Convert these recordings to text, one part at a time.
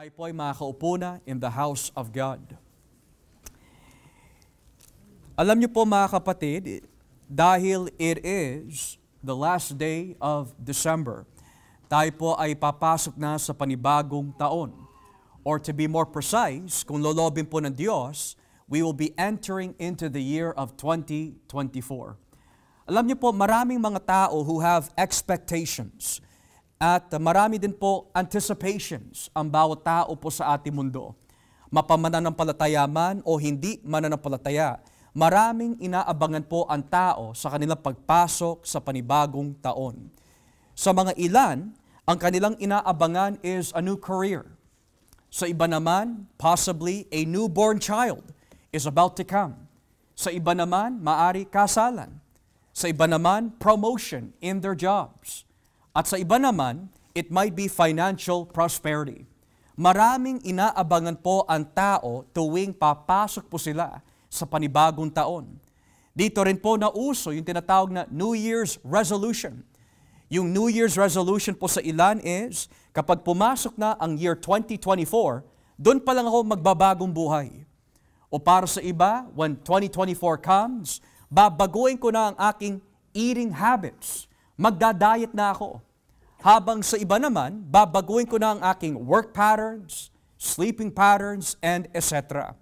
Tayo po'y makaupo na in the house of God. Alam niyo po mga kapatid, dahil it is the last day of December, tayo po ay papasok na sa panibagong taon. Or to be more precise, kung lolobin po ng Diyos, we will be entering into the year of 2024. Alam niyo po, maraming mga tao who have expectations – at marami din po anticipations ang bawat tao po sa ating mundo. Mapamananampalataya man o hindi mananampalataya, maraming inaabangan po ang tao sa kanilang pagpasok sa panibagong taon. Sa mga ilan, ang kanilang inaabangan is a new career. Sa iba naman, possibly a newborn child is about to come. Sa iba naman, maari kasalan. Sa iba naman, promotion in their jobs. At sa iba naman, it might be financial prosperity. Maraming inaabangan po ang tao tuwing papasok po sila sa panibagong taon. Dito rin po nauso yung tinatawag na New Year's Resolution. Yung New Year's Resolution po sa ilan is, kapag pumasok na ang year 2024, doon pa lang ako magbabagong buhay. O para sa iba, when 2024 comes, babaguhin ko na ang aking eating habits. Magda-diet na ako. Habang sa iba naman, babaguhin ko na ang aking work patterns, sleeping patterns, and etc.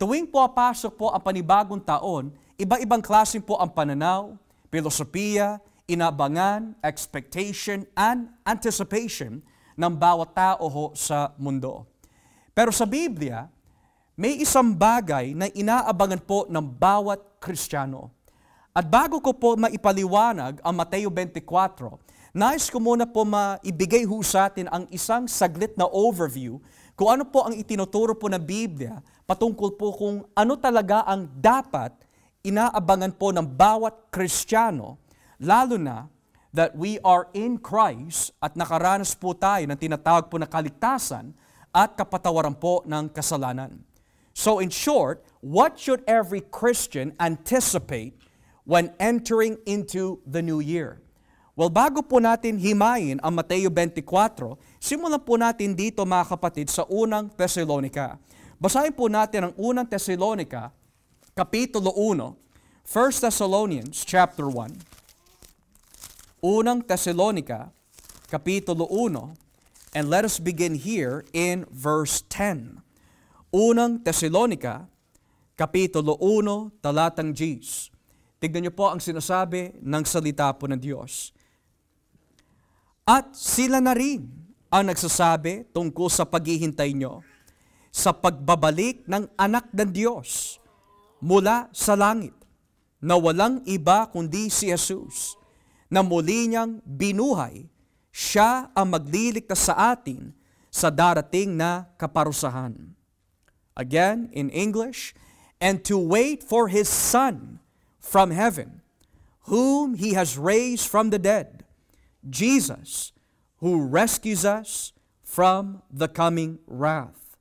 Tuwing po pasok po ang panibagong taon, iba-ibang klaseng po ang pananaw, filosofiya, inabangan, expectation, and anticipation ng bawat tao ho sa mundo. Pero sa Biblia, may isang bagay na inaabangan po ng bawat Kristiyano. At bago ko po maipaliwanag ang Mateo 24, Nais ko muna po maibigay ho sa atin ang isang saglit na overview kung ano po ang itinuturo po na Biblia patungkol po kung ano talaga ang dapat inaabangan po ng bawat Kristiyano, lalo na that we are in Christ at nakaranas po tayo ng tinatawag po na kaligtasan at kapatawaran po ng kasalanan. So in short, what should every Christian anticipate when entering into the new year? Well, bago po natin himayin ang Mateo 24, simulan po natin dito mga kapatid sa unang Thessalonica. Basahin po natin ang unang Thessalonica, Kapitulo 1, 1 Thessalonians chapter 1. Unang Thessalonica, Kapitulo 1, and let us begin here in verse 10. Unang Thessalonica, Kapitulo 1, talatang Gs. Tignan niyo po ang sinasabi ng salita po ng Diyos. At sila na rin ang nagsasabi tungkol sa paghihintay nyo sa pagbabalik ng anak ng Diyos mula sa langit na walang iba kundi si Jesus na muli niyang binuhay, siya ang magliligtas sa atin sa darating na kaparusahan. Again, in English, and to wait for His Son from heaven, whom He has raised from the dead, Jesus who rescues us from the coming wrath.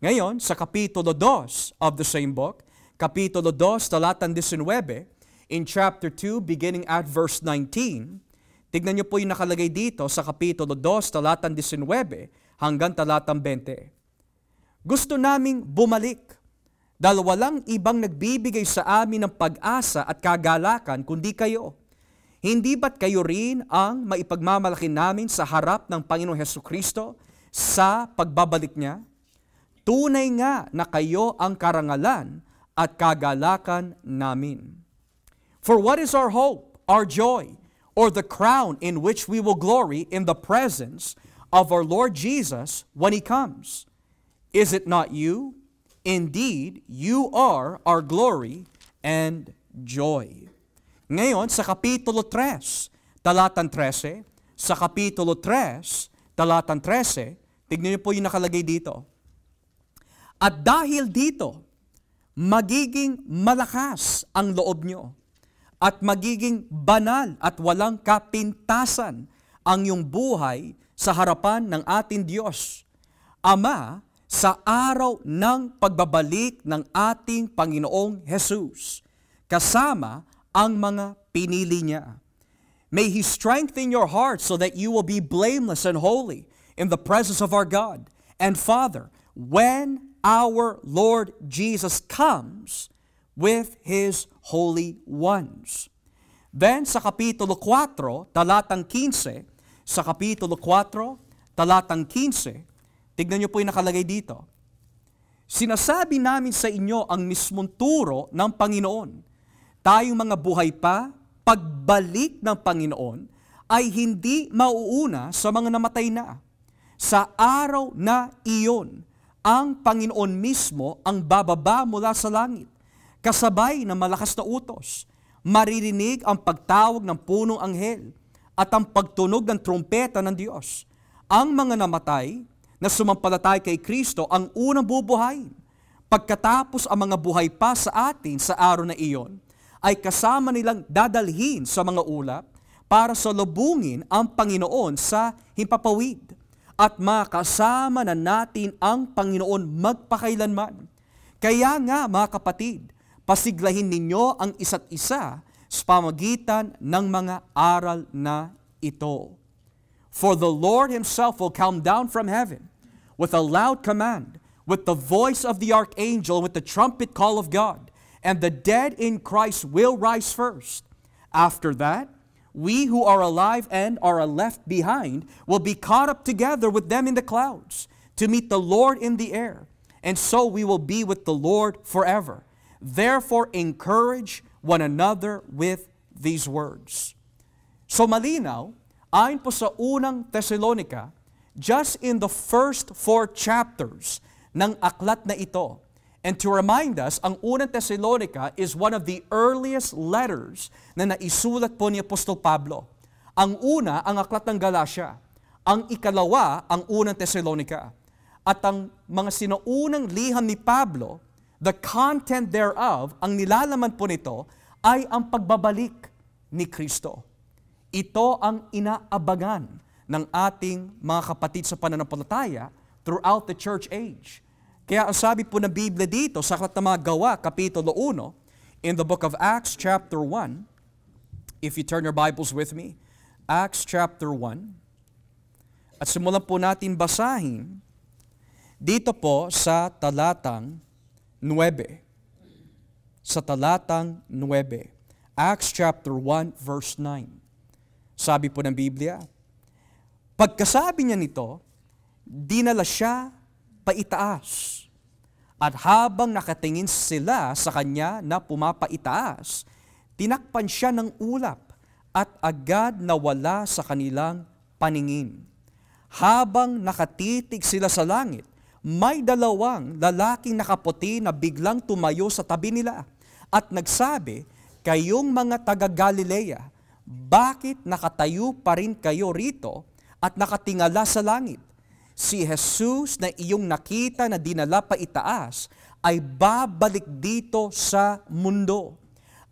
Ngayon, sa Kapitulo 2 of the same book, Kapitulo 2, talatang 19, in chapter 2, beginning at verse 19, tignan niyo po yung nakalagay dito sa Kapitulo 2, talatang 19 hanggang talatang 20. Gusto naming bumalik dahil walang ibang nagbibigay sa amin ng pag-asa at kagalakan kundi kayo hindi ba't kayo rin ang maipagmamalaki namin sa harap ng Panginoong Heso Kristo sa pagbabalik niya? Tunay nga na kayo ang karangalan at kagalakan namin. For what is our hope, our joy, or the crown in which we will glory in the presence of our Lord Jesus when He comes? Is it not you? Indeed, you are our glory and joy. Ngayon, sa Kapitulo 3, talatang 13, sa Kapitulo 3, talatang 13, tignan niyo po yung nakalagay dito. At dahil dito, magiging malakas ang loob nyo at magiging banal at walang kapintasan ang iyong buhay sa harapan ng ating Diyos. Ama, sa araw ng pagbabalik ng ating Panginoong Jesus, kasama ang mga pinili niya. May He strengthen your heart so that you will be blameless and holy in the presence of our God and Father when our Lord Jesus comes with His holy ones. Then sa kapitulo 4, talatang 15, sa kapitulo 4, talatang 15, tignan niyo po yung nakalagay dito. Sinasabi namin sa inyo ang mismong turo ng Panginoon tayong mga buhay pa, pagbalik ng Panginoon ay hindi mauuna sa mga namatay na. Sa araw na iyon, ang Panginoon mismo ang bababa mula sa langit, kasabay ng malakas na utos. Maririnig ang pagtawag ng punong anghel at ang pagtunog ng trompeta ng Diyos. Ang mga namatay na sumampalatay kay Kristo ang unang bubuhayin. Pagkatapos ang mga buhay pa sa atin sa araw na iyon, ay kasama nilang dadalhin sa mga ulap para salubungin ang Panginoon sa himpapawid at makasama na natin ang Panginoon magpakailanman. Kaya nga mga kapatid, pasiglahin ninyo ang isa't isa sa pamagitan ng mga aral na ito. For the Lord Himself will come down from heaven with a loud command, with the voice of the archangel, with the trumpet call of God, and the dead in Christ will rise first. After that, we who are alive and are left behind will be caught up together with them in the clouds to meet the Lord in the air, and so we will be with the Lord forever. Therefore, encourage one another with these words. So malinaw, ayon po sa unang Thessalonica, just in the first four chapters ng aklat na ito, And to remind us, ang unang Thessalonica is one of the earliest letters na naisulat po ni Apostol Pablo. Ang una, ang aklat ng Galatia. Ang ikalawa, ang unang Thessalonica. At ang mga sinuunang liham ni Pablo, the content thereof, ang nilalaman po nito ay ang pagbabalik ni Kristo. Ito ang inaabagan ng ating mga kapatid sa pananampalataya throughout the church age kaya ang sabi po ng Biblia dito, sa Aklat ng mga Gawa, Kapitulo 1, in the book of Acts chapter 1, if you turn your Bibles with me, Acts chapter 1, at simulan po natin basahin dito po sa talatang 9. Sa talatang 9. Acts chapter 1 verse 9. Sabi po ng Biblia, Pagkasabi niya nito, dinala siya paitaas at habang nakatingin sila sa kanya na pumapaitaas, tinakpan siya ng ulap at agad nawala sa kanilang paningin. Habang nakatitig sila sa langit, may dalawang lalaking nakaputi na biglang tumayo sa tabi nila at nagsabi, Kayong mga taga-Galilea, bakit nakatayo pa rin kayo rito at nakatingala sa langit? si Jesus na iyong nakita na dinala pa itaas ay babalik dito sa mundo.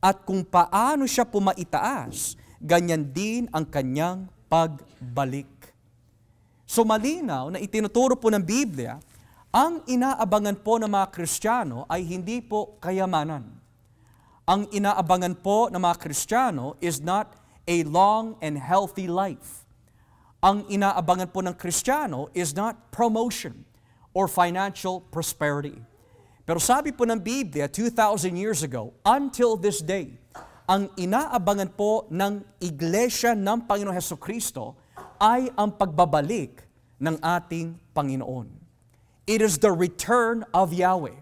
At kung paano siya pumaitaas, ganyan din ang kanyang pagbalik. So malinaw na itinuturo po ng Biblia, ang inaabangan po ng mga Kristiyano ay hindi po kayamanan. Ang inaabangan po ng mga Kristiyano is not a long and healthy life ang inaabangan po ng Kristiyano is not promotion or financial prosperity. Pero sabi po ng Biblia 2,000 years ago, until this day, ang inaabangan po ng Iglesia ng Panginoon Heso Kristo ay ang pagbabalik ng ating Panginoon. It is the return of Yahweh.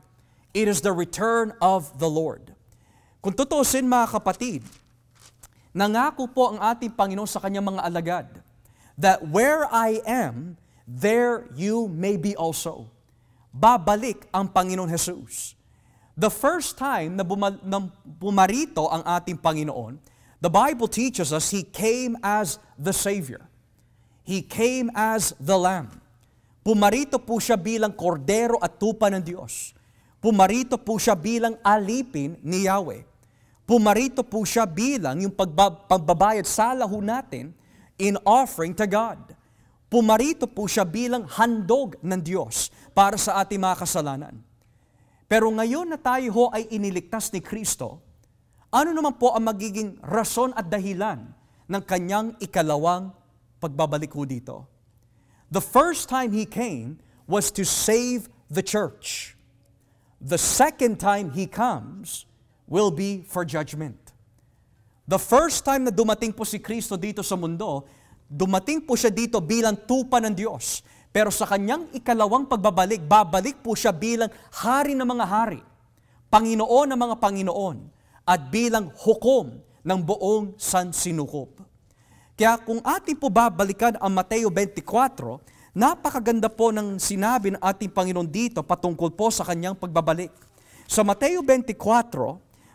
It is the return of the Lord. Kung tutusin mga kapatid, nangako po ang ating Panginoon sa kanyang mga alagad that where I am, there you may be also. Babalik ang Panginoon Jesus. The first time na, buma, na bumarito ang ating Panginoon, the Bible teaches us He came as the Savior. He came as the Lamb. Pumarito po siya bilang kordero at tupa ng Diyos. Pumarito po siya bilang alipin ni Yahweh. Pumarito po siya bilang yung pagbab- pagbabayad sa lahu natin – in offering to God. Pumarito po siya bilang handog ng Diyos para sa ating mga kasalanan. Pero ngayon na tayo ho ay iniligtas ni Kristo, ano naman po ang magiging rason at dahilan ng kanyang ikalawang pagbabalik ho dito? The first time he came was to save the church. The second time he comes will be for judgment. The first time na dumating po si Kristo dito sa mundo, dumating po siya dito bilang tupa ng Diyos. Pero sa kanyang ikalawang pagbabalik, babalik po siya bilang hari ng mga hari, Panginoon ng mga Panginoon, at bilang hukom ng buong sansinukob. Kaya kung ating po babalikan ang Mateo 24, napakaganda po ng sinabi ng ating Panginoon dito patungkol po sa kanyang pagbabalik. Sa Mateo 24,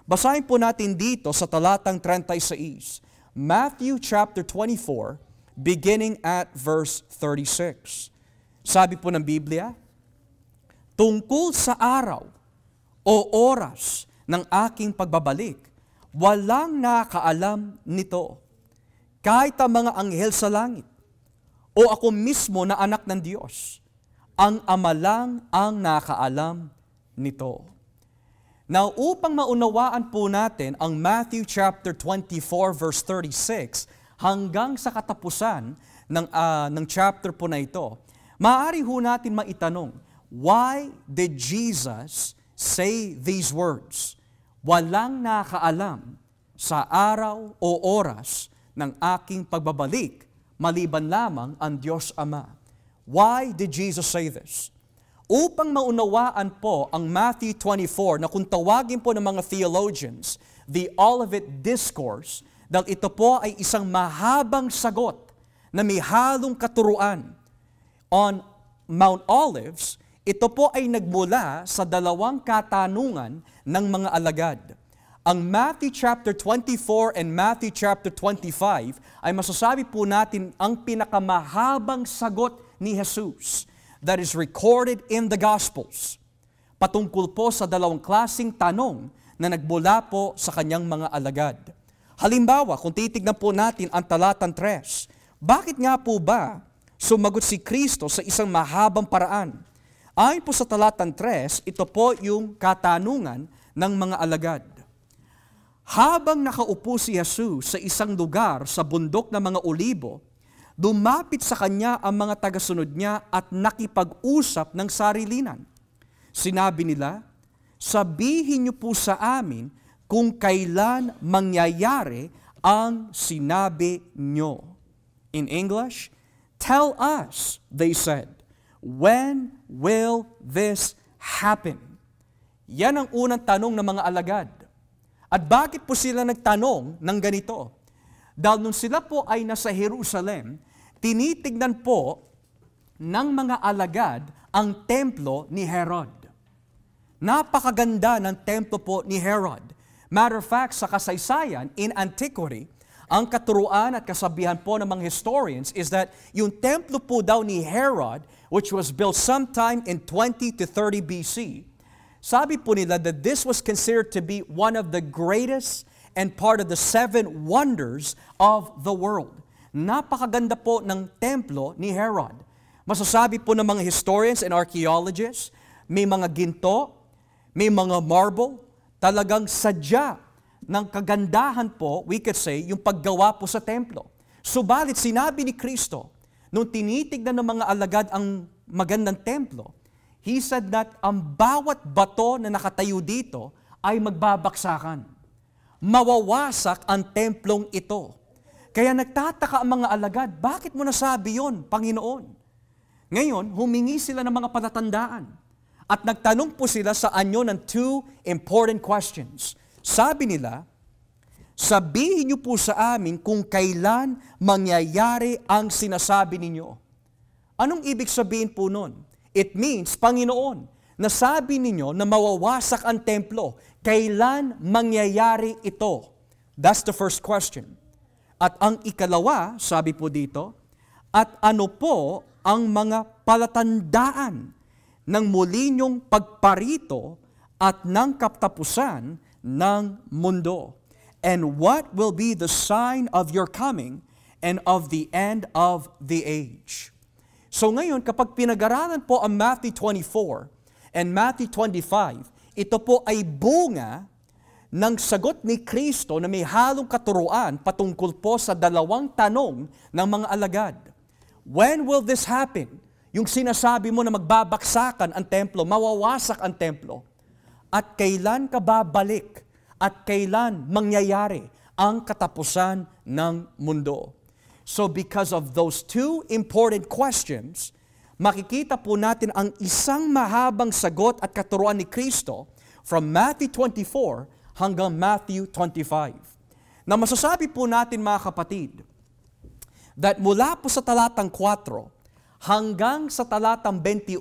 Basahin po natin dito sa talatang 36. Matthew chapter 24, beginning at verse 36. Sabi po ng Biblia, Tungkol sa araw o oras ng aking pagbabalik, walang nakaalam nito. Kahit ang mga anghel sa langit, o ako mismo na anak ng Diyos, ang ama lang ang nakaalam nito. Now, upang maunawaan po natin ang Matthew chapter 24 verse 36 hanggang sa katapusan ng, uh, ng chapter po na ito, maaari ho natin maitanong, why did Jesus say these words? Walang nakaalam sa araw o oras ng aking pagbabalik, maliban lamang ang Diyos Ama. Why did Jesus say this? Upang maunawaan po ang Matthew 24 na kung tawagin po ng mga theologians, the Olivet Discourse, dahil ito po ay isang mahabang sagot na may halong katuruan on Mount Olives, ito po ay nagmula sa dalawang katanungan ng mga alagad. Ang Matthew chapter 24 and Matthew chapter 25 ay masasabi po natin ang pinakamahabang sagot ni Jesus that is recorded in the Gospels patungkol po sa dalawang klasing tanong na nagbula po sa kanyang mga alagad. Halimbawa, kung titignan po natin ang talatang 3, bakit nga po ba sumagot si Kristo sa isang mahabang paraan? Ayon po sa talatang 3, ito po yung katanungan ng mga alagad. Habang nakaupo si Jesus sa isang lugar sa bundok ng mga olibo, Dumapit sa kanya ang mga tagasunod niya at nakipag-usap ng sarilinan. Sinabi nila, Sabihin niyo po sa amin kung kailan mangyayari ang sinabi niyo. In English, Tell us, they said, when will this happen? Yan ang unang tanong ng mga alagad. At bakit po sila nagtanong ng ganito? Dahil nung sila po ay nasa Jerusalem, tinitignan po ng mga alagad ang templo ni Herod. Napakaganda ng templo po ni Herod. Matter of fact, sa kasaysayan, in antiquity, ang katuruan at kasabihan po ng mga historians is that yung templo po daw ni Herod, which was built sometime in 20 to 30 BC, sabi po nila that this was considered to be one of the greatest and part of the seven wonders of the world napakaganda po ng templo ni Herod. Masasabi po ng mga historians and archaeologists, may mga ginto, may mga marble, talagang sadya ng kagandahan po, we could say, yung paggawa po sa templo. Subalit sinabi ni Kristo, nung tinitignan ng mga alagad ang magandang templo, he said that ang bawat bato na nakatayo dito ay magbabaksakan. Mawawasak ang templong ito. Kaya nagtataka ang mga alagad, bakit mo nasabi yon, Panginoon? Ngayon, humingi sila ng mga palatandaan at nagtanong po sila sa anyo ng two important questions. Sabi nila, sabihin niyo po sa amin kung kailan mangyayari ang sinasabi ninyo. Anong ibig sabihin po nun? It means, Panginoon, nasabi ninyo na mawawasak ang templo. Kailan mangyayari ito? That's the first question. At ang ikalawa, sabi po dito, at ano po ang mga palatandaan ng muli niyong pagparito at ng kaptapusan ng mundo? And what will be the sign of your coming and of the end of the age? So ngayon, kapag pinag-aralan po ang Matthew 24 and Matthew 25, ito po ay bunga ng sagot ni Kristo na may halong katuruan patungkol po sa dalawang tanong ng mga alagad. When will this happen? Yung sinasabi mo na magbabaksakan ang templo, mawawasak ang templo. At kailan ka babalik? At kailan mangyayari ang katapusan ng mundo? So because of those two important questions, makikita po natin ang isang mahabang sagot at katuruan ni Kristo from Matthew 24 hanggang Matthew 25. Na masasabi po natin mga kapatid, that mula po sa talatang 4 hanggang sa talatang 21,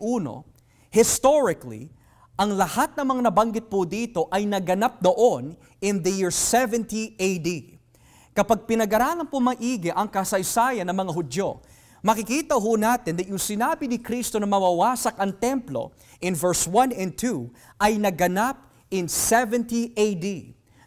historically, ang lahat ng mga nabanggit po dito ay naganap doon in the year 70 AD. Kapag pinag-aralan po maigi ang kasaysayan ng mga Hudyo, makikita ho natin that yung sinabi ni Kristo na mawawasak ang templo in verse 1 and 2 ay naganap in 70 AD,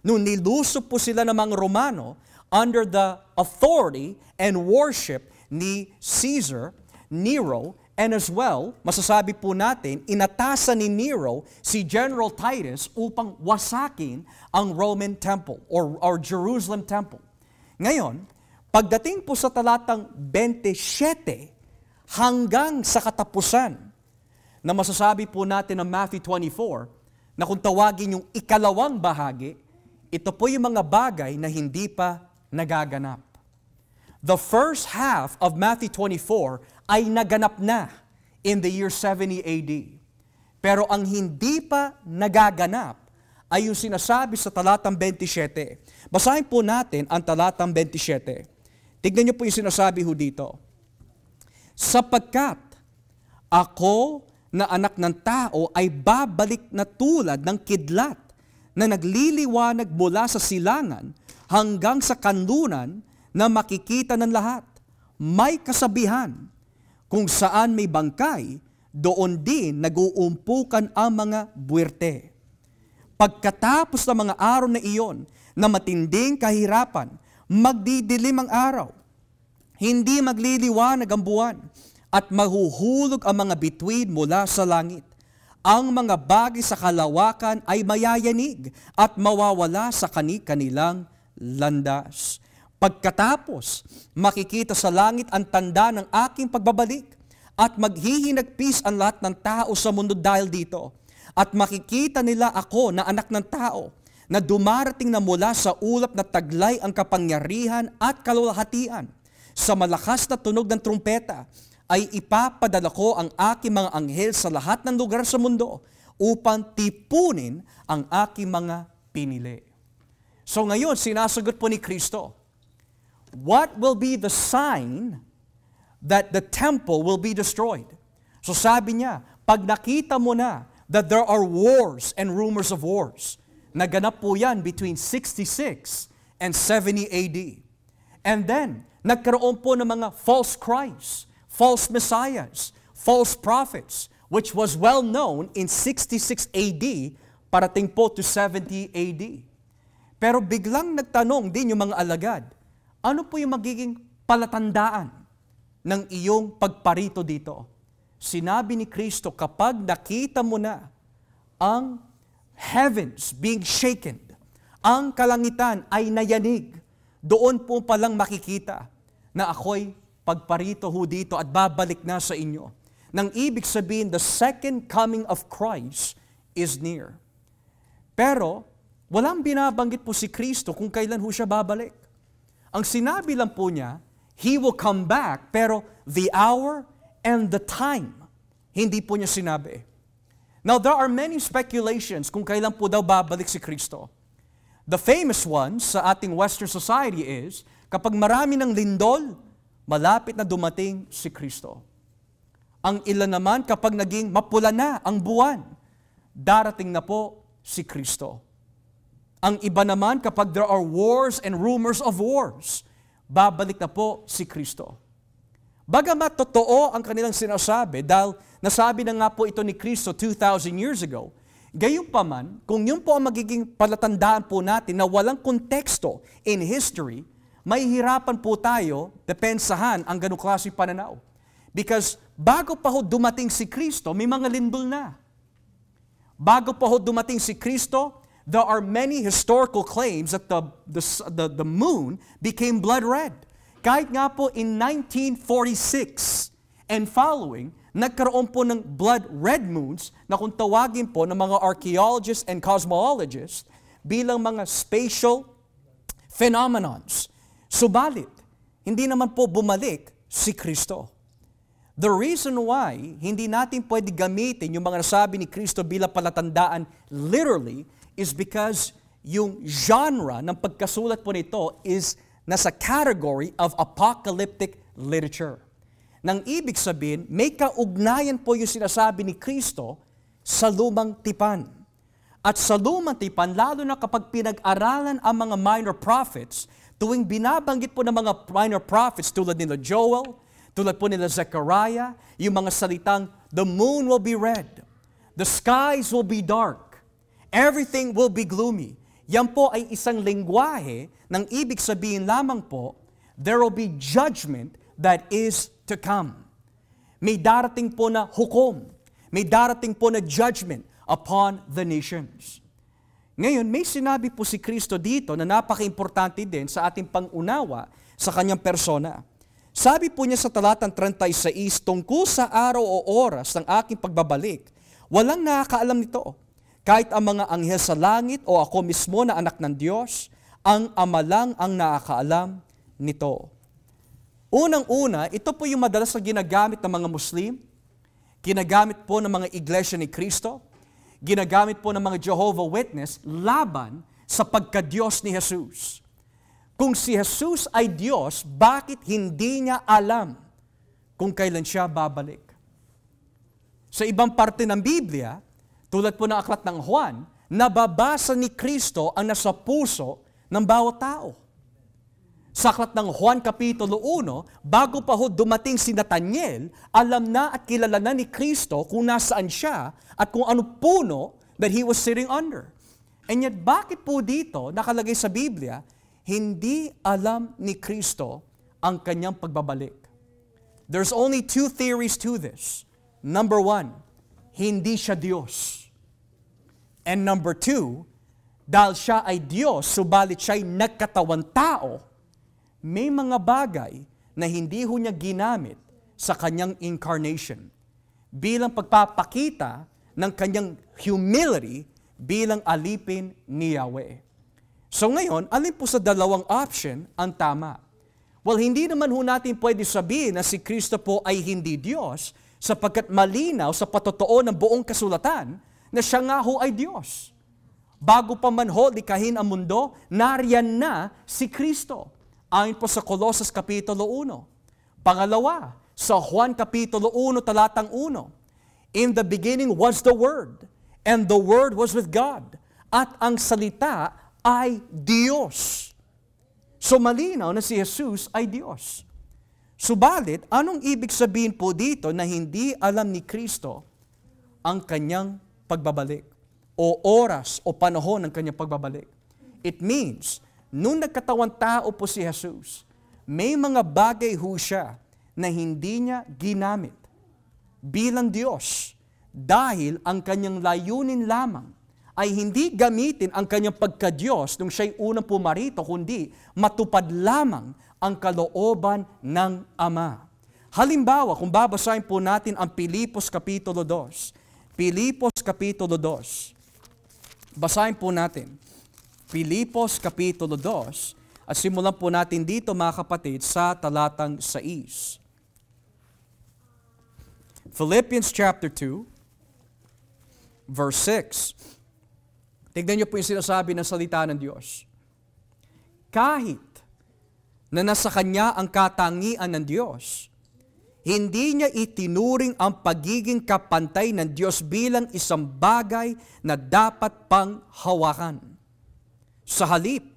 nung nilusob po sila ng mga Romano under the authority and worship ni Caesar, Nero, and as well, masasabi po natin, inatasan ni Nero si General Titus upang wasakin ang Roman Temple or, or Jerusalem Temple. Ngayon, pagdating po sa talatang 27 hanggang sa katapusan na masasabi po natin ng Matthew 24, na kung tawagin yung ikalawang bahagi, ito po yung mga bagay na hindi pa nagaganap. The first half of Matthew 24 ay naganap na in the year 70 AD. Pero ang hindi pa nagaganap ay yung sinasabi sa talatang 27. Basahin po natin ang talatang 27. Tignan niyo po yung sinasabi ho dito. Sapagkat ako na anak ng tao ay babalik na tulad ng kidlat na nagliliwanag mula sa silangan hanggang sa kanlunan na makikita ng lahat. May kasabihan, kung saan may bangkay, doon din naguumpukan ang mga buwerte. Pagkatapos ng mga araw na iyon na matinding kahirapan, magdidilim ang araw, hindi magliliwanag ang buwan, at mahuhulog ang mga bituin mula sa langit. Ang mga bagay sa kalawakan ay mayayanig at mawawala sa kani-kanilang landas. Pagkatapos, makikita sa langit ang tanda ng aking pagbabalik at maghihinagpis ang lahat ng tao sa mundo dahil dito. At makikita nila ako na anak ng tao na dumarating na mula sa ulap na taglay ang kapangyarihan at kalulahatian sa malakas na tunog ng trumpeta ay ipapadala ko ang aking mga anghel sa lahat ng lugar sa mundo upang tipunin ang aking mga pinili. So ngayon, sinasagot po ni Kristo, What will be the sign that the temple will be destroyed? So sabi niya, pag nakita mo na that there are wars and rumors of wars, naganap po yan between 66 and 70 AD. And then, nagkaroon po ng mga false Christ false messiahs, false prophets, which was well known in 66 AD, parating po to 70 AD. Pero biglang nagtanong din yung mga alagad, ano po yung magiging palatandaan ng iyong pagparito dito? Sinabi ni Kristo, kapag nakita mo na ang heavens being shaken, ang kalangitan ay nayanig, doon po palang makikita na ako'y pagparito ho dito at babalik na sa inyo. Nang ibig sabihin, the second coming of Christ is near. Pero, walang binabanggit po si Kristo kung kailan ho siya babalik. Ang sinabi lang po niya, He will come back, pero the hour and the time, hindi po niya sinabi. Now, there are many speculations kung kailan po daw babalik si Kristo. The famous one sa ating Western society is, kapag marami ng lindol, malapit na dumating si Kristo. Ang ilan naman kapag naging mapula na ang buwan, darating na po si Kristo. Ang iba naman kapag there are wars and rumors of wars, babalik na po si Kristo. Bagamat totoo ang kanilang sinasabi dahil nasabi na nga po ito ni Kristo 2,000 years ago, gayunpaman, kung yun po ang magiging palatandaan po natin na walang konteksto in history, may hirapan po tayo depensahan ang ganong klase pananaw. Because bago pa ho dumating si Kristo, may mga lindol na. Bago pa ho dumating si Kristo, there are many historical claims that the, the, the, the moon became blood red. Kahit nga po in 1946 and following, nagkaroon po ng blood red moons na kung tawagin po ng mga archaeologists and cosmologists bilang mga spatial phenomenons. Subalit, hindi naman po bumalik si Kristo. The reason why hindi natin pwede gamitin yung mga nasabi ni Kristo bilang palatandaan literally is because yung genre ng pagkasulat po nito is nasa category of apocalyptic literature. Nang ibig sabihin, may kaugnayan po yung sinasabi ni Kristo sa lumang tipan. At sa lumang tipan, lalo na kapag pinag-aralan ang mga minor prophets, tuwing binabanggit po ng mga minor prophets tulad nila Joel, tulad po nila Zechariah, yung mga salitang, the moon will be red, the skies will be dark, everything will be gloomy. Yan po ay isang lingwahe ng ibig sabihin lamang po, there will be judgment that is to come. May darating po na hukom. May darating po na judgment upon the nations. Ngayon, may sinabi po si Kristo dito na napaka-importante din sa ating pangunawa sa kanyang persona. Sabi po niya sa talatang 36, tungkol sa araw o oras ng aking pagbabalik, walang nakakaalam nito. Kahit ang mga anghel sa langit o ako mismo na anak ng Diyos, ang Ama lang ang nakakaalam nito. Unang-una, ito po yung madalas na ginagamit ng mga Muslim, ginagamit po ng mga iglesia ni Kristo, ginagamit po ng mga Jehovah Witness laban sa pagkadiyos ni Jesus. Kung si Jesus ay Diyos, bakit hindi niya alam kung kailan siya babalik? Sa ibang parte ng Biblia, tulad po ng aklat ng Juan, nababasa ni Kristo ang nasa puso ng bawat tao. Sa aklat ng Juan Kapitulo 1, bago pa ho dumating si Nathaniel, alam na at kilala na ni Kristo kung nasaan siya at kung ano puno that he was sitting under. And yet, bakit po dito nakalagay sa Biblia, hindi alam ni Kristo ang kanyang pagbabalik? There's only two theories to this. Number one, hindi siya Diyos. And number two, dahil siya ay Diyos, subalit siya ay nagkatawang tao, may mga bagay na hindi ho niya ginamit sa kanyang incarnation bilang pagpapakita ng kanyang humility bilang alipin ni Yahweh. So ngayon, alin po sa dalawang option ang tama? Well, hindi naman ho natin pwede sabihin na si Kristo po ay hindi Diyos sapagkat malinaw sa patotoo ng buong kasulatan na siya nga ho ay Diyos. Bago pa man ho likahin ang mundo, nariyan na si Kristo. Ayon po sa Colossus Kapitulo 1. Pangalawa, sa Juan Kapitulo 1, talatang 1. In the beginning was the Word, and the Word was with God, at ang salita ay Diyos. So malinaw na si Jesus ay Diyos. Subalit, anong ibig sabihin po dito na hindi alam ni Kristo ang kanyang pagbabalik o oras o panahon ng kanyang pagbabalik? It means Noong nagkatawang tao po si Jesus, may mga bagay ho siya na hindi niya ginamit bilang Diyos dahil ang kanyang layunin lamang ay hindi gamitin ang kanyang pagka-Diyos nung siya'y unang pumarito, kundi matupad lamang ang kalooban ng Ama. Halimbawa, kung babasahin po natin ang Pilipos Kapitulo 2, Pilipos Kapitulo 2, basahin po natin Filipos Kapitulo 2. At simulan po natin dito mga kapatid sa talatang 6. Philippians chapter 2, verse 6. Tignan niyo po yung sinasabi ng salita ng Diyos. Kahit na nasa Kanya ang katangian ng Diyos, hindi niya itinuring ang pagiging kapantay ng Diyos bilang isang bagay na dapat pang hawakan. Sa halip,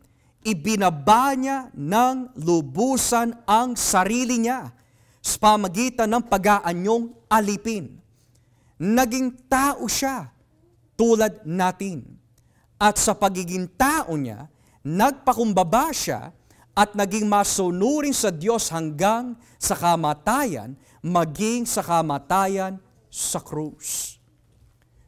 ibinaba niya ng lubusan ang sarili niya sa pamagitan ng pag-aanyong alipin. Naging tao siya tulad natin. At sa pagiging tao niya, nagpakumbaba siya at naging masunurin sa Diyos hanggang sa kamatayan, maging sa kamatayan sa krus.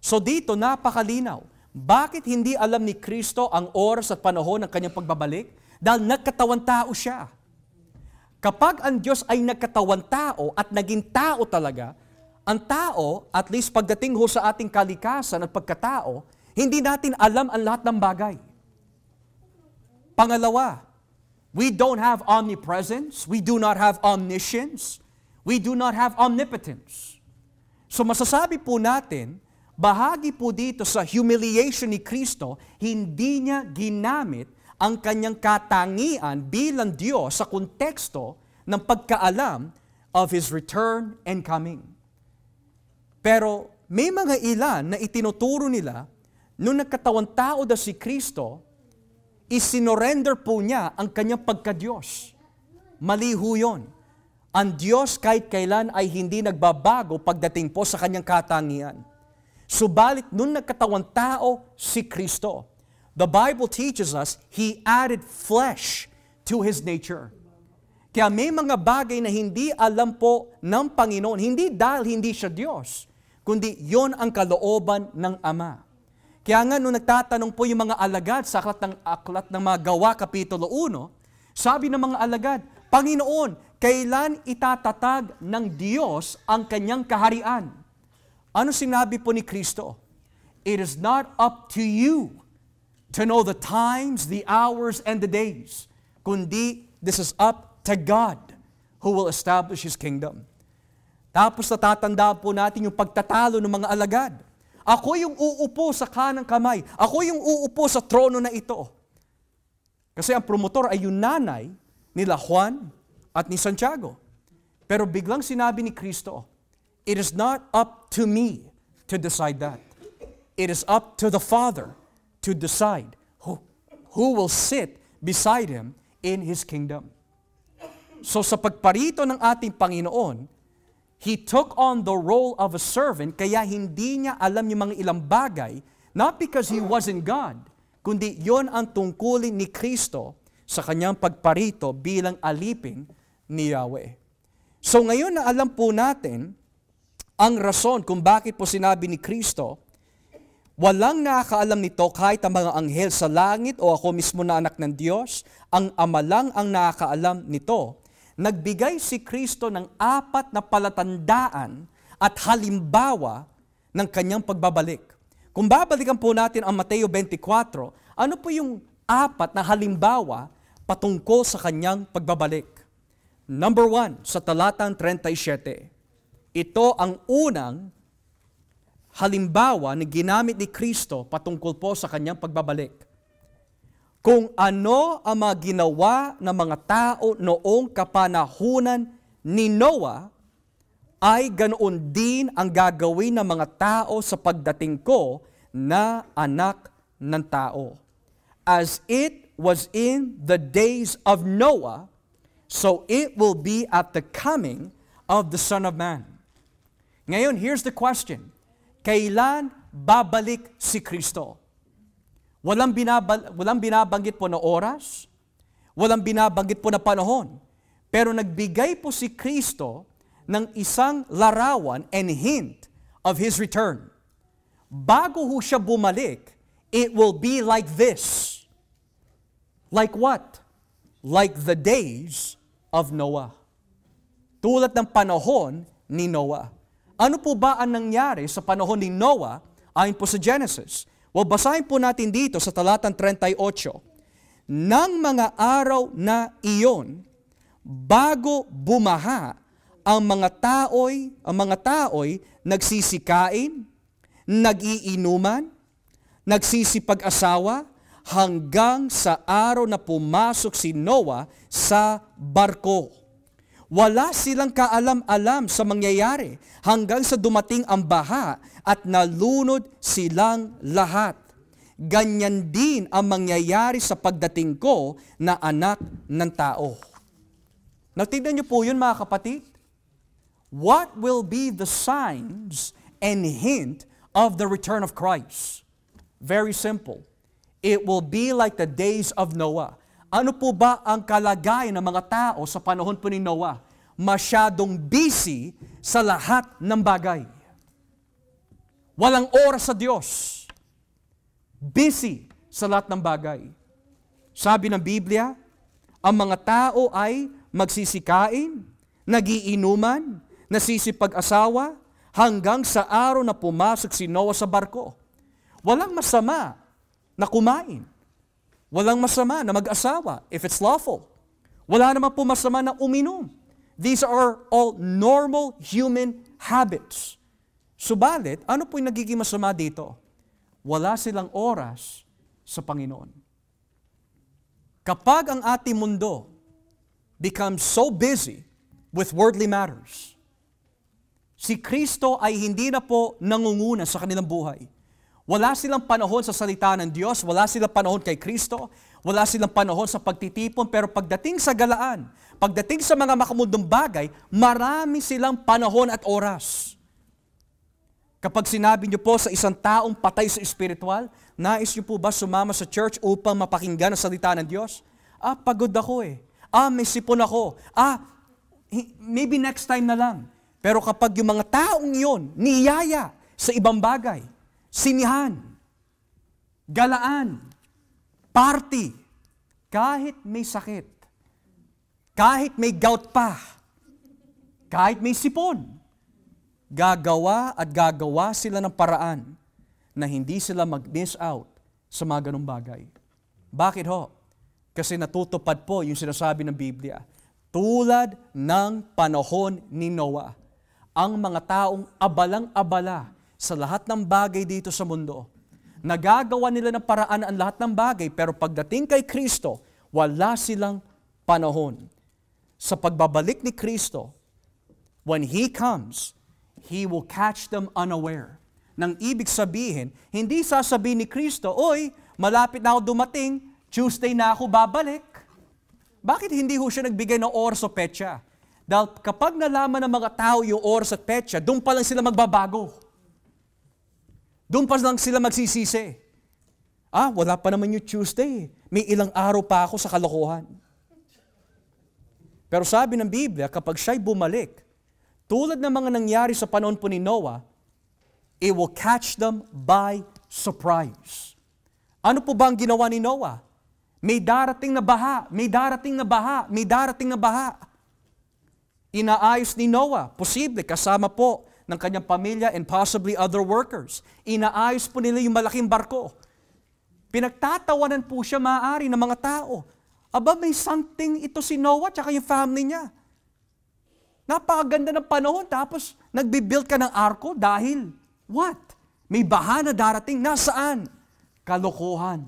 So dito napakalinaw bakit hindi alam ni Kristo ang oras at panahon ng kanyang pagbabalik? Dahil nagkatawan tao siya. Kapag ang Diyos ay nagkatawan tao at naging tao talaga, ang tao, at least pagdating ho sa ating kalikasan at pagkatao, hindi natin alam ang lahat ng bagay. Pangalawa, we don't have omnipresence, we do not have omniscience, we do not have omnipotence. So masasabi po natin, Bahagi po dito sa humiliation ni Kristo, hindi niya ginamit ang kanyang katangian bilang Diyos sa konteksto ng pagkaalam of His return and coming. Pero may mga ilan na itinuturo nila, nung nagkatawang tao na si Kristo, isinorender po niya ang kanyang pagkadiyos. Mali ho yun. Ang Diyos kahit kailan ay hindi nagbabago pagdating po sa kanyang katangian. Subalit nung nagkatawang tao si Kristo, the Bible teaches us He added flesh to His nature. Kaya may mga bagay na hindi alam po ng Panginoon, hindi dahil hindi siya Diyos, kundi yon ang kalooban ng Ama. Kaya nga nung nagtatanong po yung mga alagad sa aklat ng, aklat ng mga gawa, Kapitulo 1, sabi ng mga alagad, Panginoon, kailan itatatag ng Diyos ang kanyang kaharian? Ano sinabi po ni Kristo? It is not up to you to know the times, the hours, and the days. Kundi, this is up to God who will establish His kingdom. Tapos natatandaan po natin yung pagtatalo ng mga alagad. Ako yung uupo sa kanang kamay. Ako yung uupo sa trono na ito. Kasi ang promotor ay yung nanay nila Juan at ni Santiago. Pero biglang sinabi ni Kristo, It is not up to me to decide that. It is up to the Father to decide who, who will sit beside Him in His kingdom. So sa pagparito ng ating Panginoon, He took on the role of a servant, kaya hindi niya alam yung mga ilang bagay, not because He wasn't God, kundi yon ang tungkulin ni Kristo sa kanyang pagparito bilang alipin ni Yahweh. So ngayon na alam po natin ang rason kung bakit po sinabi ni Kristo, walang nakakaalam nito kahit ang mga anghel sa langit o ako mismo na anak ng Diyos, ang Ama lang ang nakakaalam nito. Nagbigay si Kristo ng apat na palatandaan at halimbawa ng kanyang pagbabalik. Kung babalikan po natin ang Mateo 24, ano po yung apat na halimbawa patungkol sa kanyang pagbabalik? Number one, sa talatang 37. Ito ang unang halimbawa na ginamit ni Kristo patungkol po sa kanyang pagbabalik. Kung ano ang mga ginawa ng mga tao noong kapanahunan ni Noah, ay ganoon din ang gagawin ng mga tao sa pagdating ko na anak ng tao. As it was in the days of Noah, so it will be at the coming of the Son of Man. Ngayon, here's the question. Kailan babalik si Kristo? Walang, binabal, walang binabanggit po na oras, walang binabanggit po na panahon. Pero nagbigay po si Kristo ng isang larawan and hint of His return. Bago ho siya bumalik, it will be like this. Like what? Like the days of Noah. Tulad ng panahon ni Noah. Ano po ba ang nangyari sa panahon ni Noah ayon po sa Genesis? Well, basahin po natin dito sa talatang 38. Nang mga araw na iyon, bago bumaha, ang mga tao'y, ang mga tao'y nagsisikain, nagiinuman, nagsisipag-asawa, hanggang sa araw na pumasok si Noah sa barko. Wala silang kaalam-alam sa mangyayari hanggang sa dumating ang baha at nalunod silang lahat. Ganyan din ang mangyayari sa pagdating ko na anak ng tao. Natignan niyo po yun mga kapatid. What will be the signs and hint of the return of Christ? Very simple. It will be like the days of Noah. Ano po ba ang kalagay ng mga tao sa panahon po ni Noah? Masyadong busy sa lahat ng bagay. Walang oras sa Diyos. Busy sa lahat ng bagay. Sabi ng Biblia, ang mga tao ay magsisikain, nagiinuman, nasisipag-asawa, hanggang sa araw na pumasok si Noah sa barko. Walang masama na kumain. Walang masama na mag-asawa if it's lawful. Wala naman po masama na uminom. These are all normal human habits. Subalit, ano po yung nagiging masama dito? Wala silang oras sa Panginoon. Kapag ang ating mundo becomes so busy with worldly matters, si Kristo ay hindi na po nangunguna sa kanilang buhay. Wala silang panahon sa salita ng Diyos, wala silang panahon kay Kristo, wala silang panahon sa pagtitipon, pero pagdating sa galaan, pagdating sa mga makamundong bagay, marami silang panahon at oras. Kapag sinabi niyo po sa isang taong patay sa espiritual, nais niyo po ba sumama sa church upang mapakinggan ang salita ng Diyos? Ah, pagod ako eh. Ah, may sipon ako. Ah, maybe next time na lang. Pero kapag yung mga taong yon niyaya sa ibang bagay, sinihan, galaan, party, kahit may sakit, kahit may gout pa, kahit may sipon, gagawa at gagawa sila ng paraan na hindi sila mag-miss out sa mga ganong bagay. Bakit ho? Kasi natutupad po yung sinasabi ng Biblia. Tulad ng panahon ni Noah, ang mga taong abalang-abala sa lahat ng bagay dito sa mundo. Nagagawa nila ng paraan ang lahat ng bagay, pero pagdating kay Kristo, wala silang panahon. Sa pagbabalik ni Kristo, when He comes, He will catch them unaware. Nang ibig sabihin, hindi sasabihin ni Kristo, Oy, malapit na ako dumating, Tuesday na ako babalik. Bakit hindi ho siya nagbigay ng oras o petsa? Dahil kapag nalaman ng mga tao yung oras at petsa, doon pa lang sila magbabago doon pa lang sila magsisisi. Ah, wala pa naman yung Tuesday. May ilang araw pa ako sa kalokohan. Pero sabi ng Biblia, kapag siya'y bumalik, tulad ng mga nangyari sa panahon po ni Noah, it will catch them by surprise. Ano po ba ang ginawa ni Noah? May darating na baha, may darating na baha, may darating na baha. Inaayos ni Noah, posible kasama po ng kanyang pamilya and possibly other workers. Inaayos po nila yung malaking barko. Pinagtatawanan po siya maaari ng mga tao. Aba, may something ito si Noah tsaka yung family niya. Napakaganda ng panahon tapos nagbibuild ka ng arko dahil what? May baha na darating. Nasaan? Kalokohan.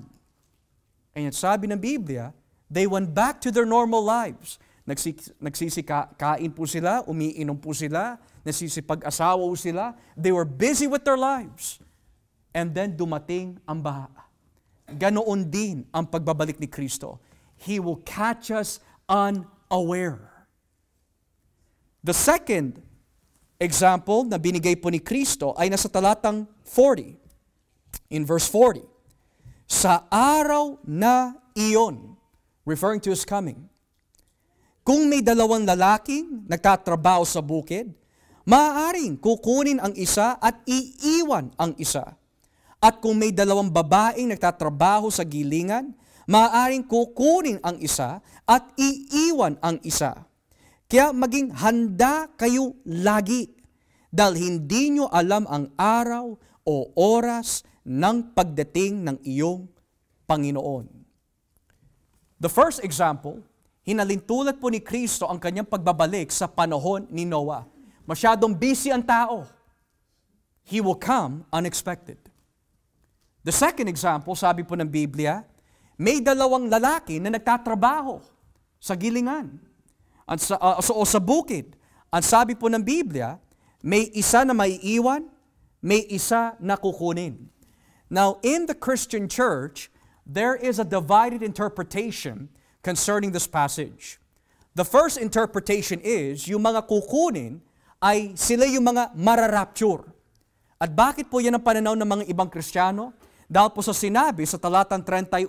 And yet sabi ng Biblia, they went back to their normal lives. Nagsisikain po sila, umiinom po sila, nasisipag-asawa po sila. They were busy with their lives. And then dumating ang baha. Ganoon din ang pagbabalik ni Kristo. He will catch us unaware. The second example na binigay po ni Kristo ay nasa talatang 40. In verse 40, Sa araw na iyon, referring to His coming, kung may dalawang lalaking nagtatrabaho sa bukid, maaaring kukunin ang isa at iiwan ang isa. At kung may dalawang babaeng nagtatrabaho sa gilingan, maaaring kukunin ang isa at iiwan ang isa. Kaya maging handa kayo lagi dahil hindi nyo alam ang araw o oras ng pagdating ng iyong Panginoon. The first example hinalintulad po ni Kristo ang kanyang pagbabalik sa panahon ni Noah. Masyadong busy ang tao. He will come unexpected. The second example, sabi po ng Biblia, may dalawang lalaki na nagtatrabaho sa gilingan at sa, uh, so, o sa bukid. At sabi po ng Biblia, may isa na maiiwan, may isa na kukunin. Now, in the Christian church, there is a divided interpretation concerning this passage. The first interpretation is, yung mga kukunin ay sila yung mga mararapture. At bakit po yan ang pananaw ng mga ibang Kristiyano? Dahil po sa sinabi sa talatang 31.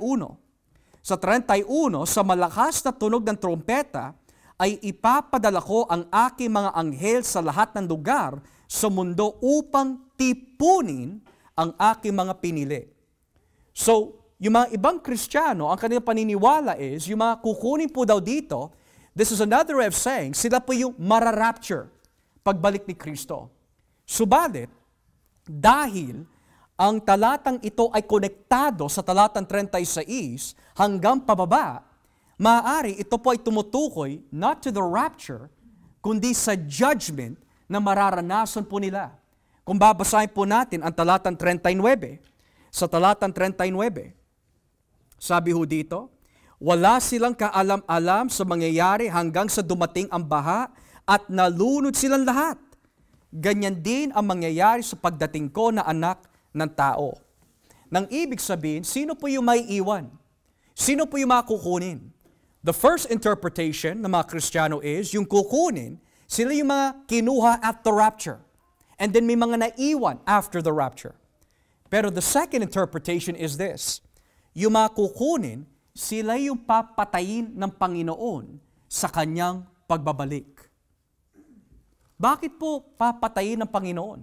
Sa 31, sa malakas na tunog ng trompeta, ay ipapadala ko ang aking mga anghel sa lahat ng lugar sa mundo upang tipunin ang aking mga pinili. So, yung mga ibang Kristiyano, ang kanilang paniniwala is, yung mga kukunin po daw dito, this is another way of saying, sila po yung mararapture, pagbalik ni Kristo. Subalit, dahil ang talatang ito ay konektado sa talatang 36 hanggang pababa, maaari ito po ay tumutukoy not to the rapture, kundi sa judgment na mararanasan po nila. Kung babasahin po natin ang talatang 39, sa talatang 39, sabi ho dito, wala silang kaalam-alam sa mangyayari hanggang sa dumating ang baha at nalunod silang lahat. Ganyan din ang mangyayari sa pagdating ko na anak ng tao. Nang ibig sabihin, sino po yung may iwan? Sino po yung makukunin? The first interpretation ng mga Kristiyano is, yung kukunin, sila yung mga kinuha at the rapture. And then may mga naiwan after the rapture. Pero the second interpretation is this yung mga kukunin, sila yung papatayin ng Panginoon sa kanyang pagbabalik. Bakit po papatayin ng Panginoon?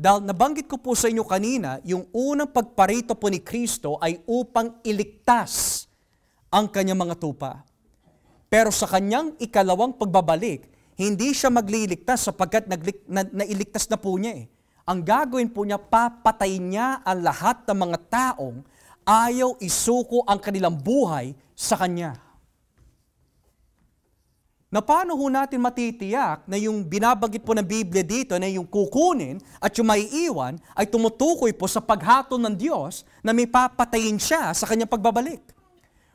Dahil nabanggit ko po sa inyo kanina, yung unang pagparito po ni Kristo ay upang iligtas ang kanyang mga tupa. Pero sa kanyang ikalawang pagbabalik, hindi siya magliligtas sapagkat nailigtas na po niya eh. Ang gagawin po niya, papatayin niya ang lahat ng mga taong Ayaw isuko ang kanilang buhay sa Kanya. Na paano ho natin matitiyak na yung binabanggit po ng Biblia dito na yung kukunin at yung maiiwan ay tumutukoy po sa paghatol ng Diyos na may papatayin siya sa kanyang pagbabalik?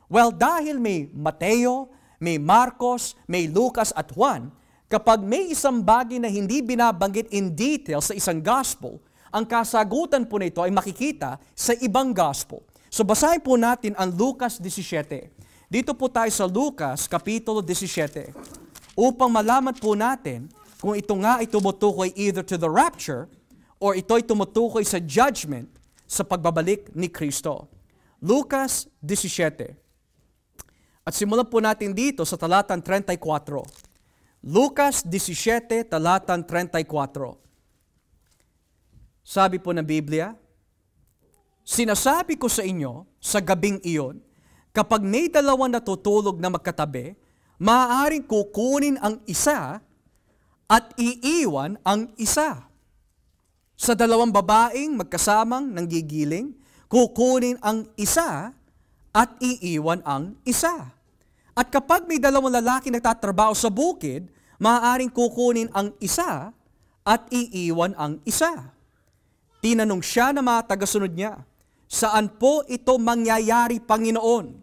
Well, dahil may Mateo, may Marcos, may Lucas at Juan, kapag may isang bagay na hindi binabanggit in detail sa isang gospel, ang kasagutan po nito ay makikita sa ibang gospel. So basahin po natin ang Lucas 17. Dito po tayo sa Lucas Kapitulo 17 upang malaman po natin kung ito nga ay tumutukoy either to the rapture or ito'y tumutukoy sa judgment sa pagbabalik ni Kristo. Lucas 17. At simulan po natin dito sa talatang 34. Lucas 17, talatang 34. Sabi po ng Biblia, Sinasabi ko sa inyo, sa gabing iyon, kapag may dalawa na tutulog na magkatabi, maaaring kukunin ang isa at iiwan ang isa. Sa dalawang babaeng magkasamang nanggigiling, kukunin ang isa at iiwan ang isa. At kapag may dalawang lalaki nagtatrabaho sa bukid, maaaring kukunin ang isa at iiwan ang isa. Tinanong siya ng mga tagasunod niya, Saan po ito mangyayari, Panginoon?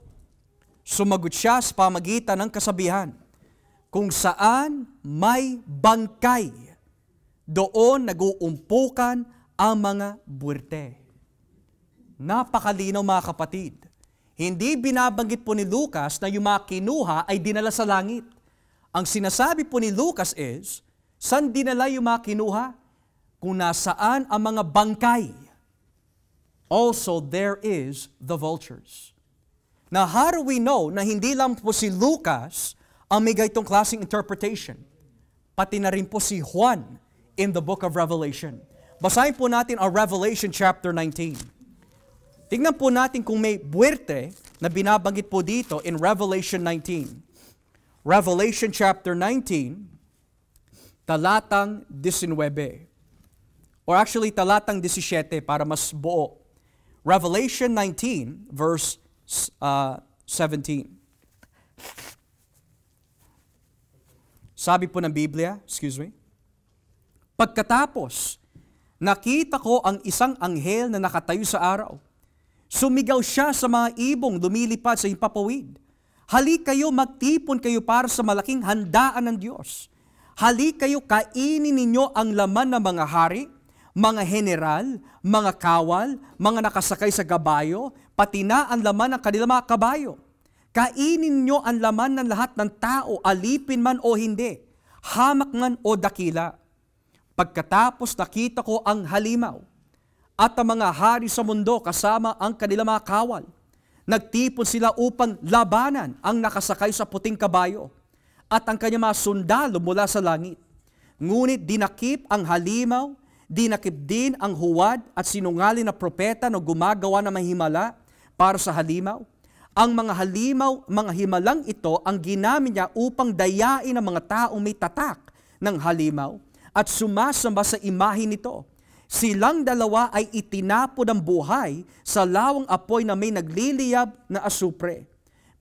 Sumagot siya sa pamagitan ng kasabihan, Kung saan may bangkay, doon naguumpukan ang mga buwerte. Napakalinaw mga kapatid. Hindi binabanggit po ni Lucas na yung mga kinuha ay dinala sa langit. Ang sinasabi po ni Lucas is, saan dinala yung mga kinuha? Kung nasaan ang mga bangkay Also, there is the vultures. Now, how do we know na hindi lang po si Lucas ang may itong klaseng interpretation? Pati na rin po si Juan in the book of Revelation. Basahin po natin ang Revelation chapter 19. Tingnan po natin kung may buwerte na binabanggit po dito in Revelation 19. Revelation chapter 19, talatang 19. Or actually, talatang 17 para mas buo. Revelation 19, verse uh, 17. Sabi po ng Biblia, excuse me, Pagkatapos, nakita ko ang isang anghel na nakatayo sa araw. Sumigaw siya sa mga ibong lumilipad sa himpapawid. Halik kayo, magtipon kayo para sa malaking handaan ng Diyos. Halik kayo, kainin ninyo ang laman ng mga hari, mga general, mga kawal, mga nakasakay sa gabayo, pati na ang laman ng kanilang mga kabayo. Kainin nyo ang laman ng lahat ng tao, alipin man o hindi, hamak man o dakila. Pagkatapos nakita ko ang halimaw at ang mga hari sa mundo kasama ang kanilang mga kawal. Nagtipon sila upang labanan ang nakasakay sa puting kabayo at ang kanyang mga sundalo mula sa langit. Ngunit dinakip ang halimaw dinakip din ang huwad at sinungaling na propeta na gumagawa ng mahimala para sa halimaw. Ang mga halimaw, mga himalang ito ang ginamit niya upang dayain ang mga tao may tatak ng halimaw at sumasamba sa imahe nito. Silang dalawa ay itinapon ang buhay sa lawang apoy na may nagliliyab na asupre.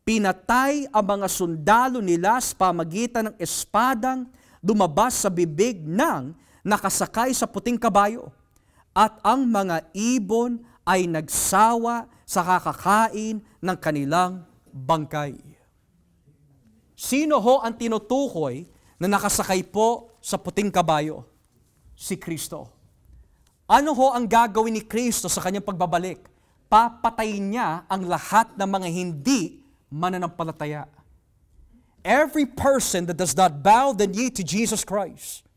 Pinatay ang mga sundalo nila sa pamagitan ng espadang dumabas sa bibig ng nakasakay sa puting kabayo, at ang mga ibon ay nagsawa sa kakakain ng kanilang bangkay. Sino ho ang tinutukoy na nakasakay po sa puting kabayo? Si Kristo. Ano ho ang gagawin ni Kristo sa kanyang pagbabalik? Papatay niya ang lahat ng mga hindi mananampalataya. Every person that does not bow the knee to Jesus Christ –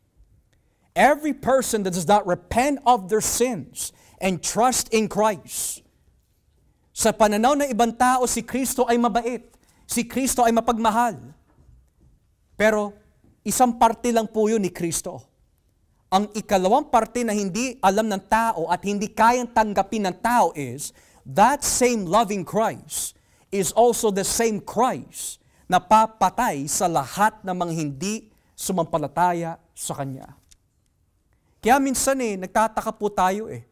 Every person that does not repent of their sins and trust in Christ, sa pananaw ng ibang tao, si Kristo ay mabait. Si Kristo ay mapagmahal. Pero isang parte lang po yun ni Kristo. Ang ikalawang parte na hindi alam ng tao at hindi kayang tanggapin ng tao is, that same loving Christ is also the same Christ na papatay sa lahat ng mga hindi sumampalataya sa Kanya. Kaya minsan eh, nagtataka po tayo eh.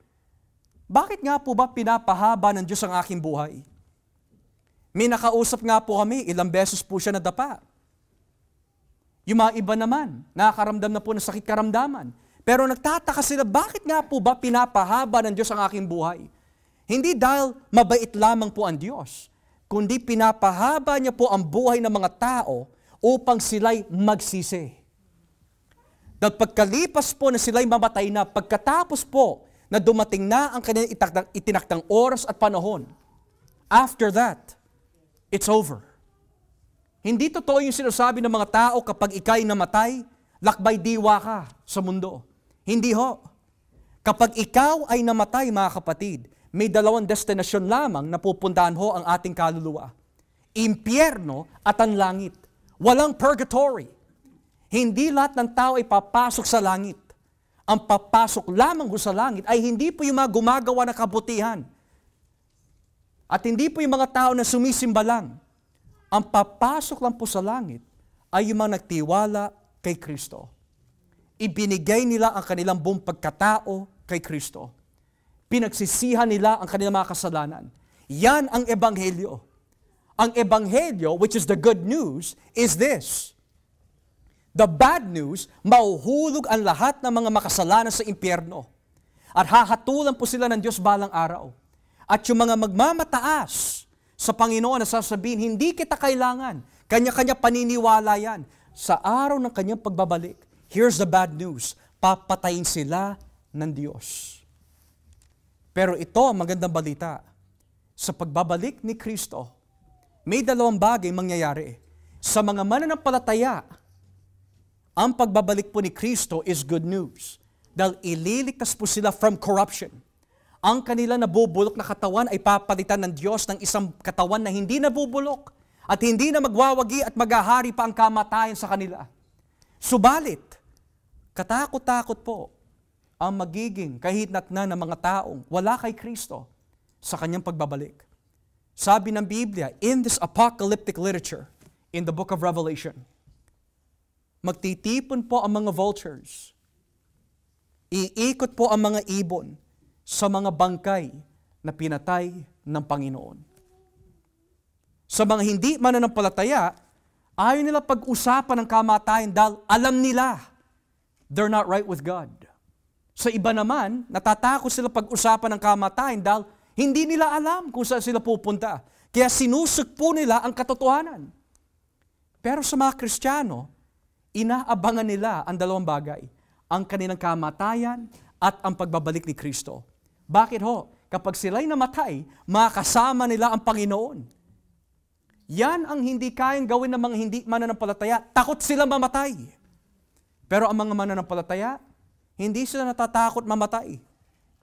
Bakit nga po ba pinapahaba ng Diyos ang aking buhay? May nakausap nga po kami, ilang beses po siya nadapa. Yung mga iba naman, nakakaramdam na po ng sakit karamdaman. Pero nagtataka sila, bakit nga po ba pinapahaba ng Diyos ang aking buhay? Hindi dahil mabait lamang po ang Diyos, kundi pinapahaba niya po ang buhay ng mga tao upang sila'y magsisi na pagkalipas po na sila'y mamatay na, pagkatapos po na dumating na ang kanilang itakdang, itinaktang oras at panahon, after that, it's over. Hindi totoo yung sinasabi ng mga tao kapag ikay namatay, lakbay diwa ka sa mundo. Hindi ho. Kapag ikaw ay namatay, mga kapatid, may dalawang destinasyon lamang na pupuntahan ho ang ating kaluluwa. Impyerno at ang langit. Walang purgatory. Hindi lahat ng tao ay papasok sa langit. Ang papasok lamang ho sa langit ay hindi po yung mga gumagawa ng kabutihan. At hindi po yung mga tao na sumisimba lang. Ang papasok lang po sa langit ay yung mga nagtiwala kay Kristo. Ibinigay nila ang kanilang buong pagkatao kay Kristo. Pinagsisihan nila ang kanilang mga kasalanan. Yan ang ebanghelyo. Ang ebanghelyo, which is the good news, is this The bad news, mauhulog ang lahat ng mga makasalanan sa impyerno. At hahatulan po sila ng Diyos balang araw. At yung mga magmamataas sa Panginoon na sasabihin, hindi kita kailangan. Kanya-kanya paniniwala yan. Sa araw ng kanyang pagbabalik, here's the bad news, papatayin sila ng Diyos. Pero ito ang magandang balita. Sa pagbabalik ni Kristo, may dalawang bagay mangyayari. Sa mga mananampalataya, ang pagbabalik po ni Kristo is good news dahil ililigtas po sila from corruption. Ang kanila nabubulok na katawan ay papalitan ng Diyos ng isang katawan na hindi nabubulok at hindi na magwawagi at magahari pa ang kamatayan sa kanila. Subalit, katakot-takot po ang magiging kahit na ng mga taong wala kay Kristo sa kanyang pagbabalik. Sabi ng Biblia, in this apocalyptic literature, in the book of Revelation, magtitipon po ang mga vultures. Iikot po ang mga ibon sa mga bangkay na pinatay ng Panginoon. Sa mga hindi mananampalataya, ayaw nila pag-usapan ng kamatayan dahil alam nila they're not right with God. Sa iba naman, natatakot sila pag-usapan ng kamatayan dahil hindi nila alam kung saan sila pupunta. Kaya po nila ang katotohanan. Pero sa mga Kristiyano, inaabangan nila ang dalawang bagay, ang kanilang kamatayan at ang pagbabalik ni Kristo. Bakit ho? Kapag sila'y namatay, makasama nila ang Panginoon. Yan ang hindi kayang gawin ng mga hindi mananampalataya. Takot sila mamatay. Pero ang mga mananampalataya, hindi sila natatakot mamatay.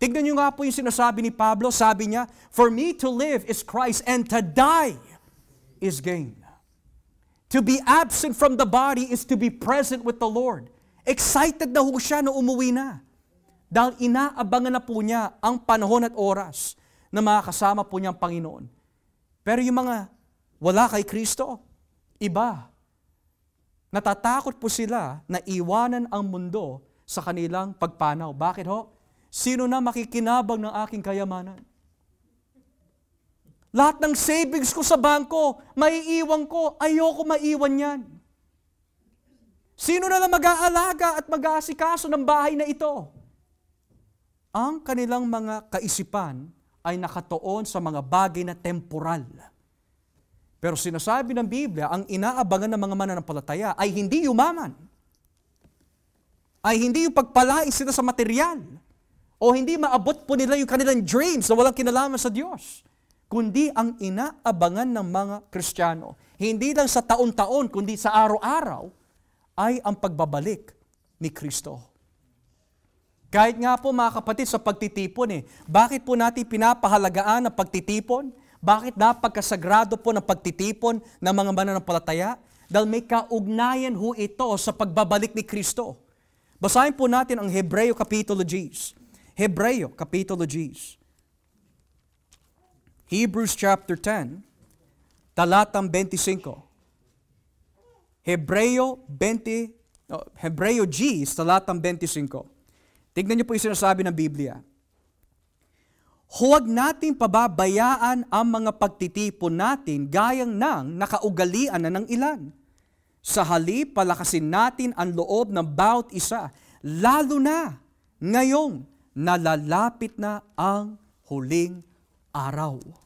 Tignan nyo nga po yung sinasabi ni Pablo. Sabi niya, For me to live is Christ and to die is gain. To be absent from the body is to be present with the Lord. Excited na ho siya na umuwi na. Dahil inaabangan na po niya ang panahon at oras na makakasama po niya ang Panginoon. Pero yung mga wala kay Kristo, iba. Natatakot po sila na iwanan ang mundo sa kanilang pagpanaw. Bakit ho? Sino na makikinabang ng aking kayamanan? Lahat ng savings ko sa bangko, maiiwan ko. Ayoko maiwan yan. Sino na lang mag-aalaga at mag-aasikaso ng bahay na ito? Ang kanilang mga kaisipan ay nakatoon sa mga bagay na temporal. Pero sinasabi ng Biblia, ang inaabangan ng mga mananampalataya ay hindi yumaman. Ay hindi yung pagpalain sila sa material. O hindi maabot po nila yung kanilang dreams na walang kinalaman sa Diyos kundi ang inaabangan ng mga Kristiyano, hindi lang sa taon-taon, kundi sa araw-araw, ay ang pagbabalik ni Kristo. Kahit nga po mga kapatid sa pagtitipon eh, bakit po natin pinapahalagaan ang pagtitipon? Bakit napagkasagrado po ng pagtitipon ng mga mananampalataya? Dahil may kaugnayan ho ito sa pagbabalik ni Kristo. Basahin po natin ang Hebreo Kapitulo Gs. Hebreo Kapitulo Gs. Hebrews chapter 10, talatang 25. Hebreo 20, no, Hebreo G, talatang 25. Tignan niyo po yung sinasabi ng Biblia. Huwag natin pababayaan ang mga pagtitipon natin gayang nang nakaugalian na ng ilan. Sa halip, palakasin natin ang loob ng bawat isa, lalo na ngayong nalalapit na ang huling araw.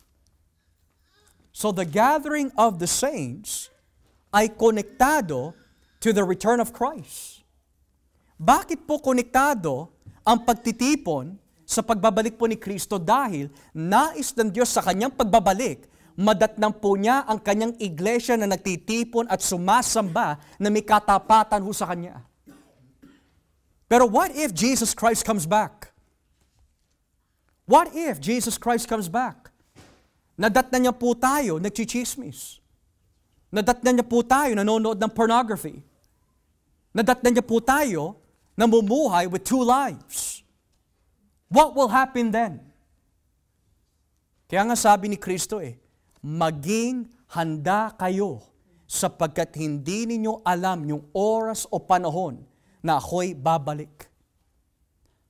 So the gathering of the saints ay konektado to the return of Christ. Bakit po konektado ang pagtitipon sa pagbabalik po ni Kristo dahil nais ng Diyos sa kanyang pagbabalik, madatnan po niya ang kanyang iglesia na nagtitipon at sumasamba na may katapatan ho sa kanya. Pero what if Jesus Christ comes back? What if Jesus Christ comes back? Nadatna niya po tayo nagchichismis. Nadatna niya po tayo nanonood ng pornography. Nadatna niya po tayo namumuhay with two lives. What will happen then? Kaya nga sabi ni Kristo eh, maging handa kayo sapagkat hindi ninyo alam yung oras o panahon na ako'y babalik.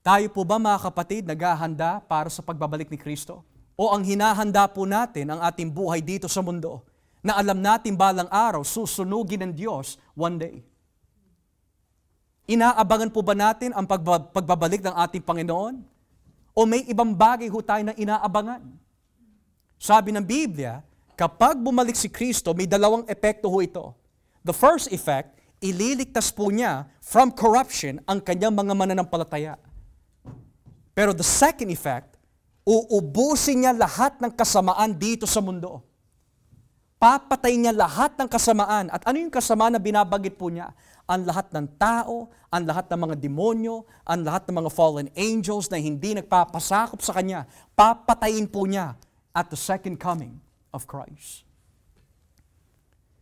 Tayo po ba mga kapatid naghahanda para sa pagbabalik ni Kristo? o ang hinahanda po natin ang ating buhay dito sa mundo na alam natin balang araw susunugin ng Diyos one day. Inaabangan po ba natin ang pagbabalik ng ating Panginoon? O may ibang bagay ho tayo na inaabangan? Sabi ng Biblia, kapag bumalik si Kristo, may dalawang epekto ho ito. The first effect, ililigtas po niya from corruption ang kanyang mga mananampalataya. Pero the second effect, Uubusin niya lahat ng kasamaan dito sa mundo. Papatay niya lahat ng kasamaan. At ano yung kasamaan na binabagit po niya? Ang lahat ng tao, ang lahat ng mga demonyo, ang lahat ng mga fallen angels na hindi nagpapasakop sa kanya. Papatayin po niya at the second coming of Christ.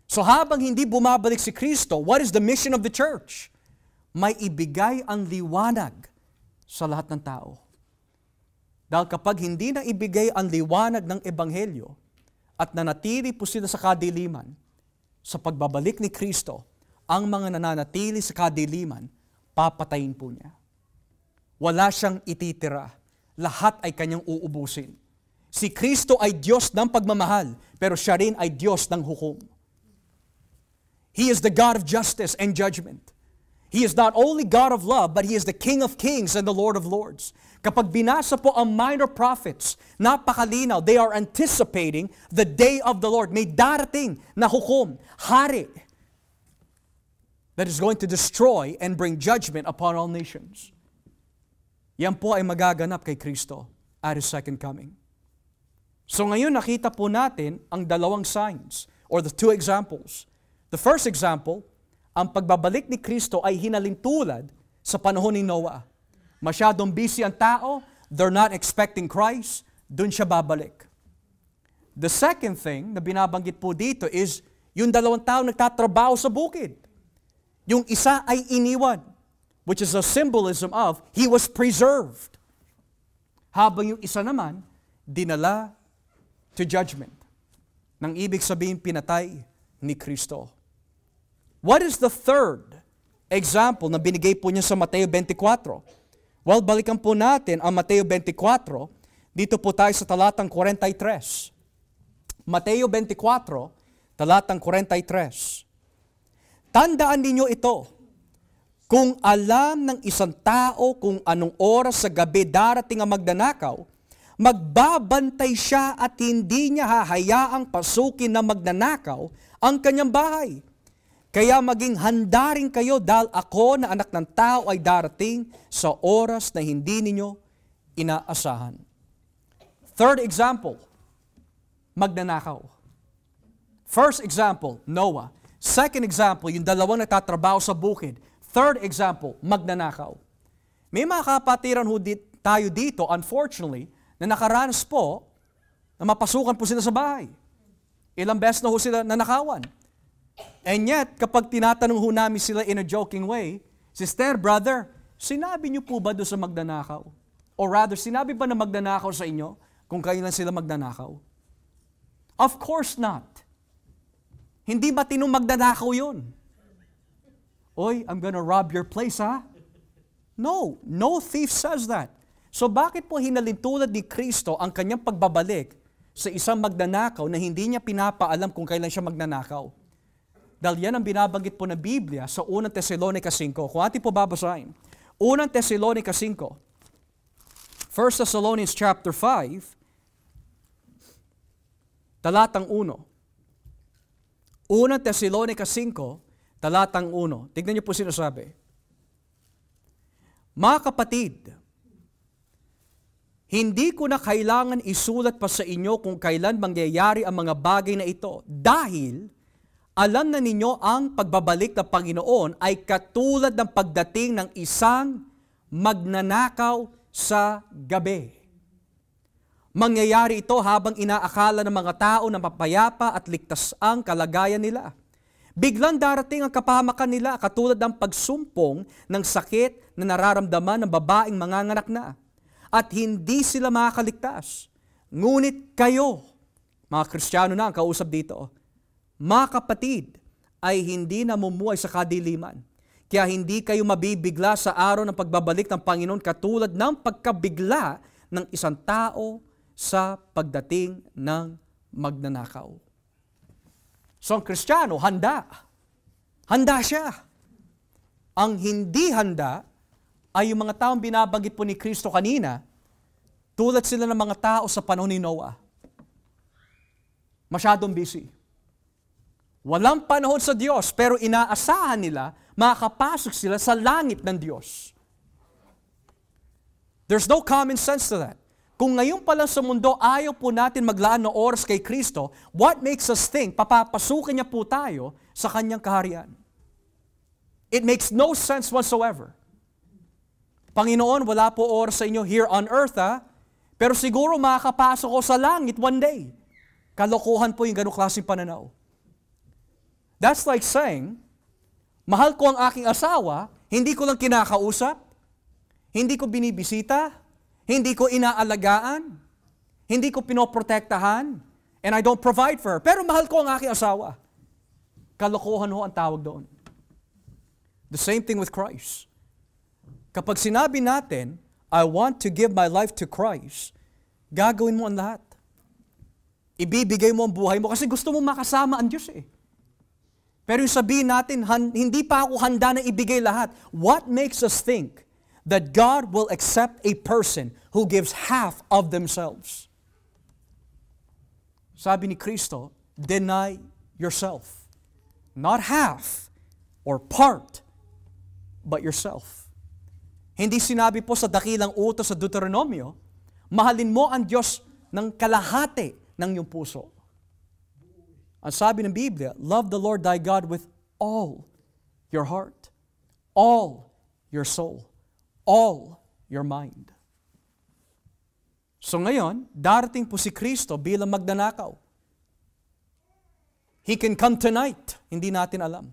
So habang hindi bumabalik si Kristo, what is the mission of the church? May ibigay ang liwanag sa lahat ng tao. Dahil kapag hindi na ibigay ang liwanag ng Ebanghelyo at nanatili po sila sa kadiliman, sa pagbabalik ni Kristo, ang mga nananatili sa kadiliman, papatayin po niya. Wala siyang ititira. Lahat ay kanyang uubusin. Si Kristo ay Diyos ng pagmamahal, pero siya rin ay Diyos ng hukom. He is the God of justice and judgment. He is not only God of love, but He is the King of kings and the Lord of lords. Kapag binasa po ang minor prophets, napakalinaw, they are anticipating the day of the Lord. May darating na hukom, hari, that is going to destroy and bring judgment upon all nations. Yan po ay magaganap kay Kristo at His second coming. So ngayon nakita po natin ang dalawang signs or the two examples. The first example, ang pagbabalik ni Kristo ay hinalintulad sa panahon ni Noah. Masyadong busy ang tao, they're not expecting Christ, dun siya babalik. The second thing na binabanggit po dito is yung dalawang tao nagtatrabaho sa bukid. Yung isa ay iniwan, which is a symbolism of he was preserved. Habang yung isa naman, dinala to judgment. Nang ibig sabihin pinatay ni Kristo. What is the third example na binigay po niya sa Mateo 24? Well, balikan po natin ang Mateo 24. Dito po tayo sa talatang 43. Mateo 24, talatang 43. Tandaan ninyo ito. Kung alam ng isang tao kung anong oras sa gabi darating ang magnanakaw, magbabantay siya at hindi niya hahayaang pasukin na magnanakaw ang kanyang bahay. Kaya maging handa rin kayo dahil ako na anak ng tao ay darating sa oras na hindi ninyo inaasahan. Third example, magnanakaw. First example, Noah. Second example, yung dalawang nagtatrabaho sa bukid. Third example, magnanakaw. May mga kapatiran ho di, tayo dito, unfortunately, na nakaranas po na mapasukan po sila sa bahay. Ilang beses na ho sila nanakawan. And yet, kapag tinatanong ho namin sila in a joking way, Sister, brother, sinabi niyo po ba doon sa magnanakaw? Or rather, sinabi ba na magnanakaw sa inyo kung kailan sila magnanakaw? Of course not. Hindi ba tinong magnanakaw yun? Oy, I'm gonna rob your place, ha? No, no thief says that. So bakit po hinalintulad ni Kristo ang kanyang pagbabalik sa isang magnanakaw na hindi niya pinapaalam kung kailan siya magnanakaw? Dahil yan ang binabanggit po ng Biblia sa 1 Thessalonica 5. Kung atin po babasahin, 1 Thessalonica 5, 1 Thessalonians chapter 5, talatang 1. 1 Thessalonica 5, talatang 1. Tignan niyo po sinasabi. Mga kapatid, hindi ko na kailangan isulat pa sa inyo kung kailan mangyayari ang mga bagay na ito dahil alam na ninyo ang pagbabalik ng Panginoon ay katulad ng pagdating ng isang magnanakaw sa gabi. Mangyayari ito habang inaakala ng mga tao na mapayapa at ligtas ang kalagayan nila. Biglang darating ang kapahamakan nila katulad ng pagsumpong ng sakit na nararamdaman ng babaeng manganganak na at hindi sila makakaligtas. Ngunit kayo, mga Kristiyano na ang kausap dito, mga kapatid, ay hindi namumuhay sa kadiliman. Kaya hindi kayo mabibigla sa araw ng pagbabalik ng Panginoon katulad ng pagkabigla ng isang tao sa pagdating ng magnanakaw. So ang Kristiyano, handa. Handa siya. Ang hindi handa ay yung mga taong binabanggit po ni Kristo kanina, tulad sila ng mga tao sa panahon ni Noah. Masyadong busy Walang panahon sa Diyos, pero inaasahan nila, makakapasok sila sa langit ng Diyos. There's no common sense to that. Kung ngayon pa lang sa mundo, ayaw po natin maglaan ng oras kay Kristo, what makes us think papapasukin niya po tayo sa kanyang kaharian? It makes no sense whatsoever. Panginoon, wala po oras sa inyo here on earth, ha? pero siguro makakapasok ko sa langit one day. Kalokohan po yung ganong klaseng pananaw. That's like saying, mahal ko ang aking asawa, hindi ko lang kinakausap, hindi ko binibisita, hindi ko inaalagaan, hindi ko pinoprotektahan, and I don't provide for her. Pero mahal ko ang aking asawa. Kalokohan ho ang tawag doon. The same thing with Christ. Kapag sinabi natin, I want to give my life to Christ, gagawin mo ang lahat. Ibibigay mo ang buhay mo kasi gusto mo makasama ang Diyos eh. Pero yung sabihin natin, hindi pa ako handa na ibigay lahat. What makes us think that God will accept a person who gives half of themselves? Sabi ni Kristo, deny yourself. Not half or part, but yourself. Hindi sinabi po sa dakilang utos sa Deuteronomio, mahalin mo ang Diyos ng kalahati ng iyong puso. Ang sabi ng Biblia, love the Lord thy God with all your heart, all your soul, all your mind. So ngayon, darating po si Kristo bilang magnanakaw. He can come tonight. Hindi natin alam.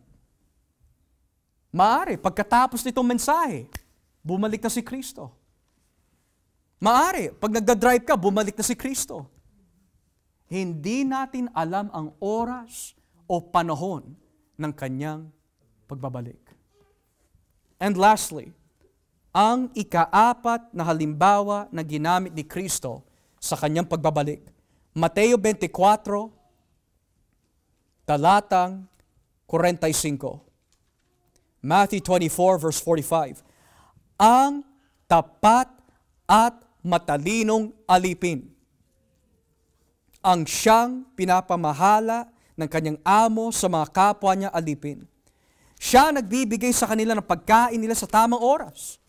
Maari, pagkatapos nitong mensahe, bumalik na si Kristo. Maari, pag nagda-drive ka, bumalik na si Kristo. Hindi natin alam ang oras o panahon ng kanyang pagbabalik. And lastly, ang ikaapat na halimbawa na ginamit ni Kristo sa kanyang pagbabalik. Mateo 24, talatang 45. Matthew 24, verse 45. Ang tapat at matalinong alipin ang siyang pinapamahala ng kanyang amo sa mga kapwa niya alipin. Siya nagbibigay sa kanila ng pagkain nila sa tamang oras.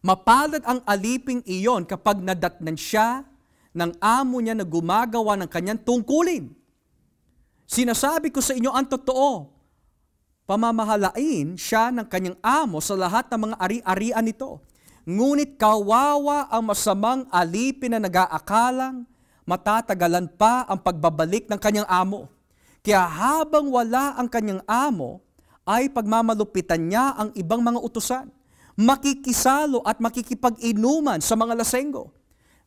Mapalad ang aliping iyon kapag nadatnan siya ng amo niya na gumagawa ng kanyang tungkulin. Sinasabi ko sa inyo ang totoo, pamamahalain siya ng kanyang amo sa lahat ng mga ari-arian nito. Ngunit kawawa ang masamang alipin na nag-aakalang matatagalan pa ang pagbabalik ng kanyang amo. Kaya habang wala ang kanyang amo, ay pagmamalupitan niya ang ibang mga utusan. Makikisalo at makikipag-inuman sa mga lasenggo.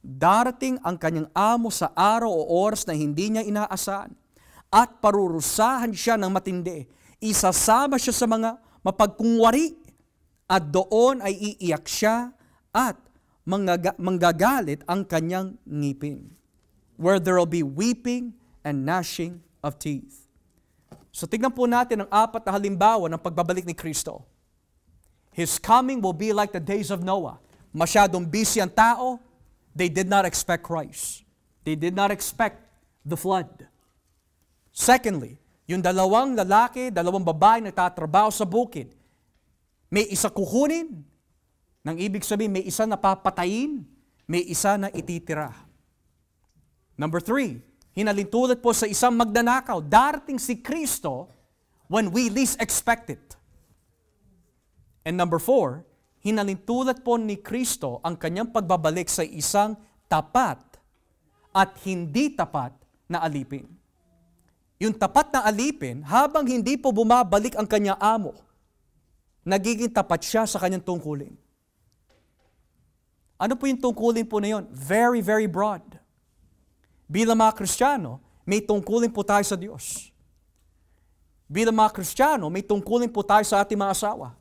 Darating ang kanyang amo sa araw o oras na hindi niya inaasahan at parurusahan siya ng matindi. Isasama siya sa mga mapagkungwari at doon ay iiyak siya at manggagalit ang kanyang ngipin where there will be weeping and gnashing of teeth. So tignan po natin ang apat na halimbawa ng pagbabalik ni Kristo. His coming will be like the days of Noah. Masyadong busy ang tao, they did not expect Christ. They did not expect the flood. Secondly, yung dalawang lalaki, dalawang babae na tatrabaho sa bukid, may isa kukunin, nang ibig sabihin may isa na papatayin, may isa na ititira. Number three, hinalintulad po sa isang magnanakaw, darating si Kristo when we least expect it. And number four, hinalintulad po ni Kristo ang kanyang pagbabalik sa isang tapat at hindi tapat na alipin. Yung tapat na alipin, habang hindi po bumabalik ang kanyang amo, nagiging tapat siya sa kanyang tungkulin. Ano po yung tungkulin po na yun? Very, very broad bilang mga Kristiyano, may tungkulin po tayo sa Diyos. Bilang mga Kristiyano, may tungkulin po tayo sa ating mga asawa.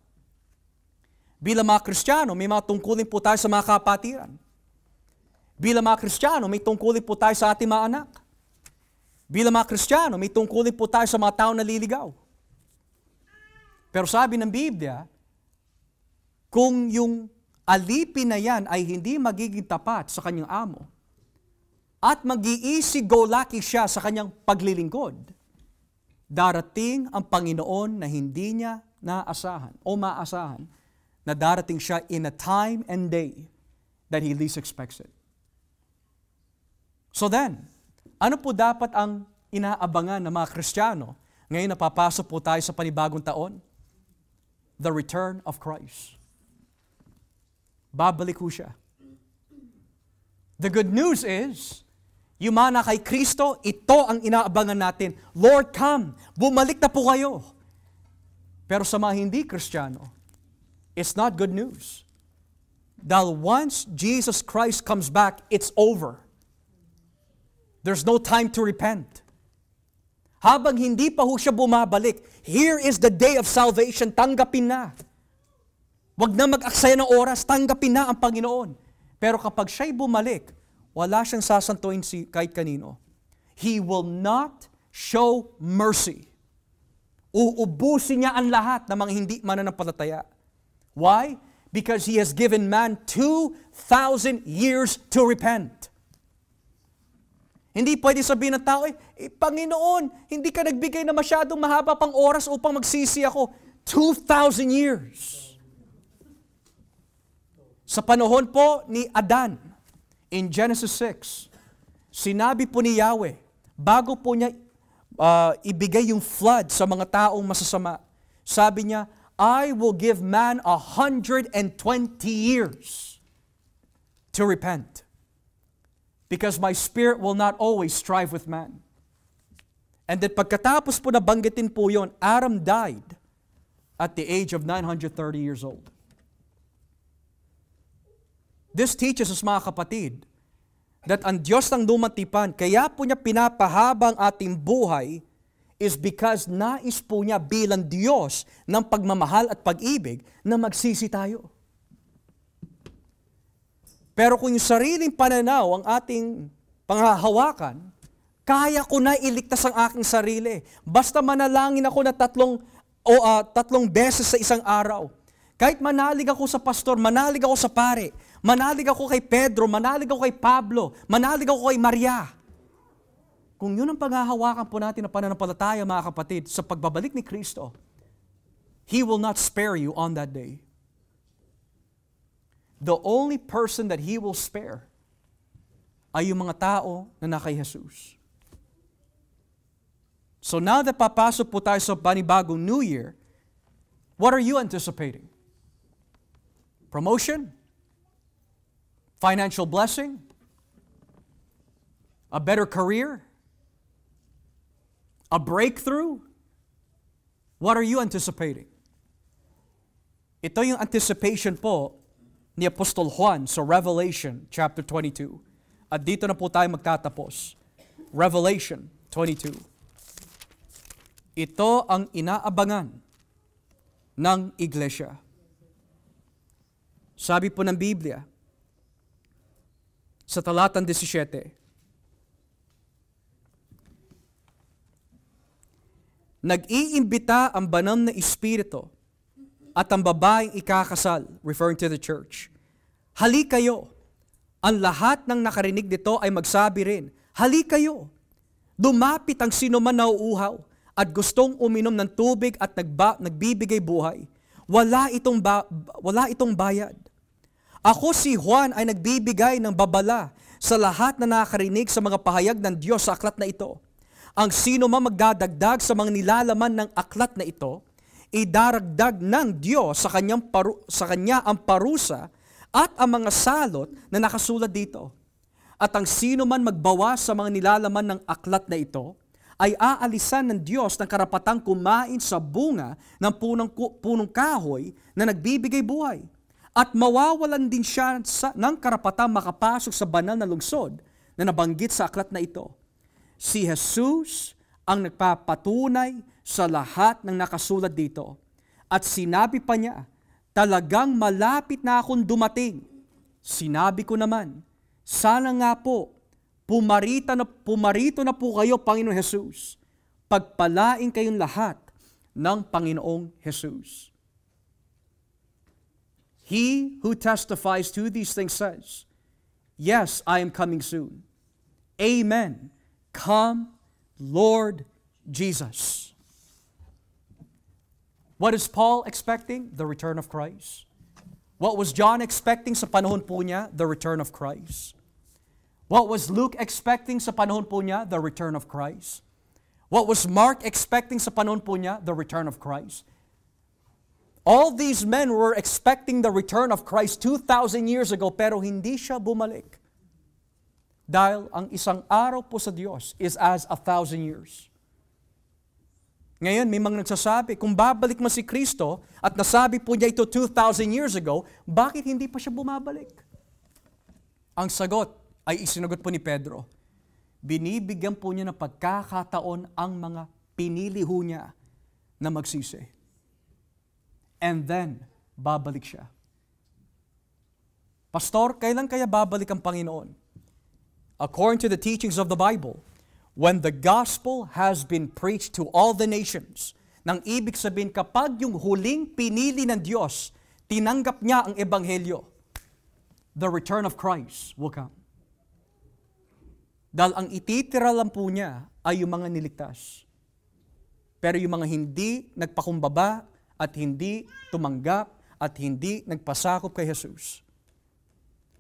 Bilang mga Kristiyano, may mga tungkulin po tayo sa mga kapatiran. Bilang mga Kristiyano, may tungkulin po tayo sa ating mga anak. Bilang mga Kristiyano, may tungkulin po tayo sa mga tao na liligaw. Pero sabi ng Biblia, kung yung alipin na yan ay hindi magiging tapat sa kanyang amo, at mag-easy go lucky siya sa kanyang paglilingkod. Darating ang Panginoon na hindi niya naasahan o maasahan na darating siya in a time and day that he least expects it. So then, ano po dapat ang inaabangan ng mga Kristiyano? Ngayon napapasok po tayo sa panibagong taon. The return of Christ. Babalik po siya. The good news is, Yumana kay Kristo, ito ang inaabangan natin. Lord, come! Bumalik na po kayo! Pero sa mga hindi Kristiyano, it's not good news. Dahil once Jesus Christ comes back, it's over. There's no time to repent. Habang hindi pa ho siya bumabalik, here is the day of salvation, tanggapin na. Huwag na mag-aksaya ng oras, tanggapin na ang Panginoon. Pero kapag siya'y bumalik, wala siyang sasantuin si kahit kanino. He will not show mercy. Uubusin niya ang lahat ng mga hindi mananampalataya. Why? Because He has given man 2,000 years to repent. Hindi pwede sabihin ng tao, eh, eh Panginoon, hindi ka nagbigay na masyadong mahaba pang oras upang magsisi ako. 2,000 years. Sa panahon po ni Adan, in Genesis 6, sinabi po ni Yahweh, bago po niya uh, ibigay yung flood sa mga taong masasama, sabi niya, I will give man 120 years to repent because my spirit will not always strive with man. And then pagkatapos po banggitin po yon, Adam died at the age of 930 years old. This teaches us mga kapatid that ang Diyos ng lumatipan, kaya po niya pinapahabang ating buhay is because nais po niya bilang Diyos ng pagmamahal at pag-ibig na magsisi tayo. Pero kung yung sariling pananaw ang ating panghahawakan, kaya ko na iligtas ang aking sarili. Basta manalangin ako na tatlong o uh, tatlong beses sa isang araw. Kahit manalig ako sa pastor, manalig ako sa pare, Manalig ako kay Pedro, manalig ako kay Pablo, manalig ako kay Maria. Kung yun ang panghahawakan po natin ng pananampalataya, mga kapatid, sa pagbabalik ni Kristo, He will not spare you on that day. The only person that He will spare ay yung mga tao na nakay Jesus. So now that papasok po tayo sa panibagong New Year, what are you anticipating? Promotion? financial blessing, a better career, a breakthrough? What are you anticipating? Ito yung anticipation po ni Apostol Juan sa so Revelation chapter 22. At dito na po tayo magtatapos. Revelation 22. Ito ang inaabangan ng iglesia. Sabi po ng Biblia, sa talatang 17. Nag-iimbita ang banal na espiritu at ang babaeng ikakasal, referring to the church. Hali kayo. Ang lahat ng nakarinig nito ay magsabi rin, Hali kayo. Dumapit ang sino man nauuhaw at gustong uminom ng tubig at nagba, nagbibigay buhay. Wala itong, ba, wala itong bayad. Ako si Juan ay nagbibigay ng babala sa lahat na nakarinig sa mga pahayag ng Diyos sa aklat na ito. Ang sino man magdadagdag sa mga nilalaman ng aklat na ito, idaragdag ng Diyos sa, kanyang paru- sa kanya ang parusa at ang mga salot na nakasulat dito. At ang sino man magbawas sa mga nilalaman ng aklat na ito, ay aalisan ng Diyos ng karapatang kumain sa bunga ng punong, punong kahoy na nagbibigay buhay at mawawalan din siya sa, ng karapatang makapasok sa banal na lungsod na nabanggit sa aklat na ito. Si Jesus ang nagpapatunay sa lahat ng nakasulat dito. At sinabi pa niya, talagang malapit na akong dumating. Sinabi ko naman, sana nga po, pumarita na, pumarito na po kayo, Panginoon Jesus. Pagpalain kayong lahat ng Panginoong Jesus. He who testifies to these things says, Yes, I am coming soon. Amen. Come, Lord Jesus. What is Paul expecting? The return of Christ. What was John expecting sa panahon po niya? The return of Christ. What was Luke expecting sa panahon po niya? The return of Christ. What was Mark expecting sa panahon po niya? The return of Christ. All these men were expecting the return of Christ 2,000 years ago, pero hindi siya bumalik. Dahil ang isang araw po sa Diyos is as a thousand years. Ngayon, may mga nagsasabi, kung babalik mo si Kristo at nasabi po niya ito 2,000 years ago, bakit hindi pa siya bumabalik? Ang sagot ay isinagot po ni Pedro, binibigyan po niya ng pagkakataon ang mga pinili niya na magsisi and then babalik siya. Pastor, kailan kaya babalik ang Panginoon? According to the teachings of the Bible, when the gospel has been preached to all the nations, nang ibig sabihin kapag yung huling pinili ng Diyos, tinanggap niya ang ebanghelyo, the return of Christ will come. Dahil ang ititira lang po niya ay yung mga niligtas. Pero yung mga hindi nagpakumbaba at hindi tumanggap at hindi nagpasakop kay Jesus.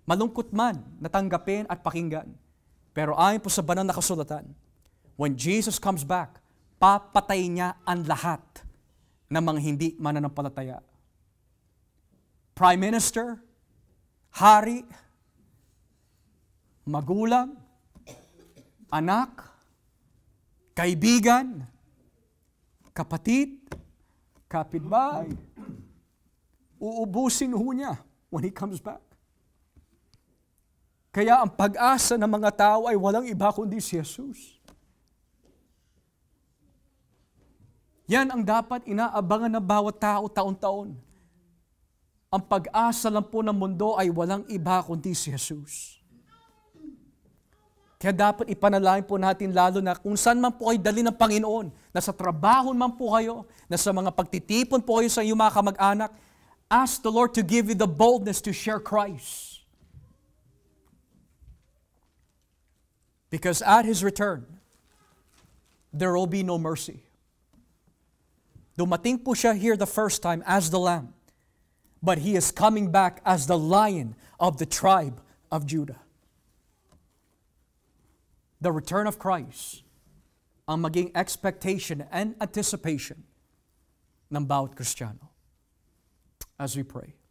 Malungkot man natanggapin at pakinggan, pero ayon po sa banal na kasulatan, when Jesus comes back, papatay niya ang lahat ng mga hindi mananampalataya. Prime Minister, hari, magulang, anak, kaibigan, kapatid, kapitbahay. Uubusin ho niya when he comes back. Kaya ang pag-asa ng mga tao ay walang iba kundi si Jesus. Yan ang dapat inaabangan ng bawat tao taon-taon. Ang pag-asa lang po ng mundo ay walang iba kundi si Jesus. Kaya dapat ipanalangin po natin lalo na kung saan man po kayo dali ng Panginoon, na sa trabaho man po kayo, na sa mga pagtitipon po kayo sa iyong mga kamag-anak, ask the Lord to give you the boldness to share Christ. Because at His return, there will be no mercy. Dumating po siya here the first time as the lamb, but He is coming back as the lion of the tribe of Judah. the return of Christ ang maging expectation and anticipation ng bawat Kristiyano. As we pray.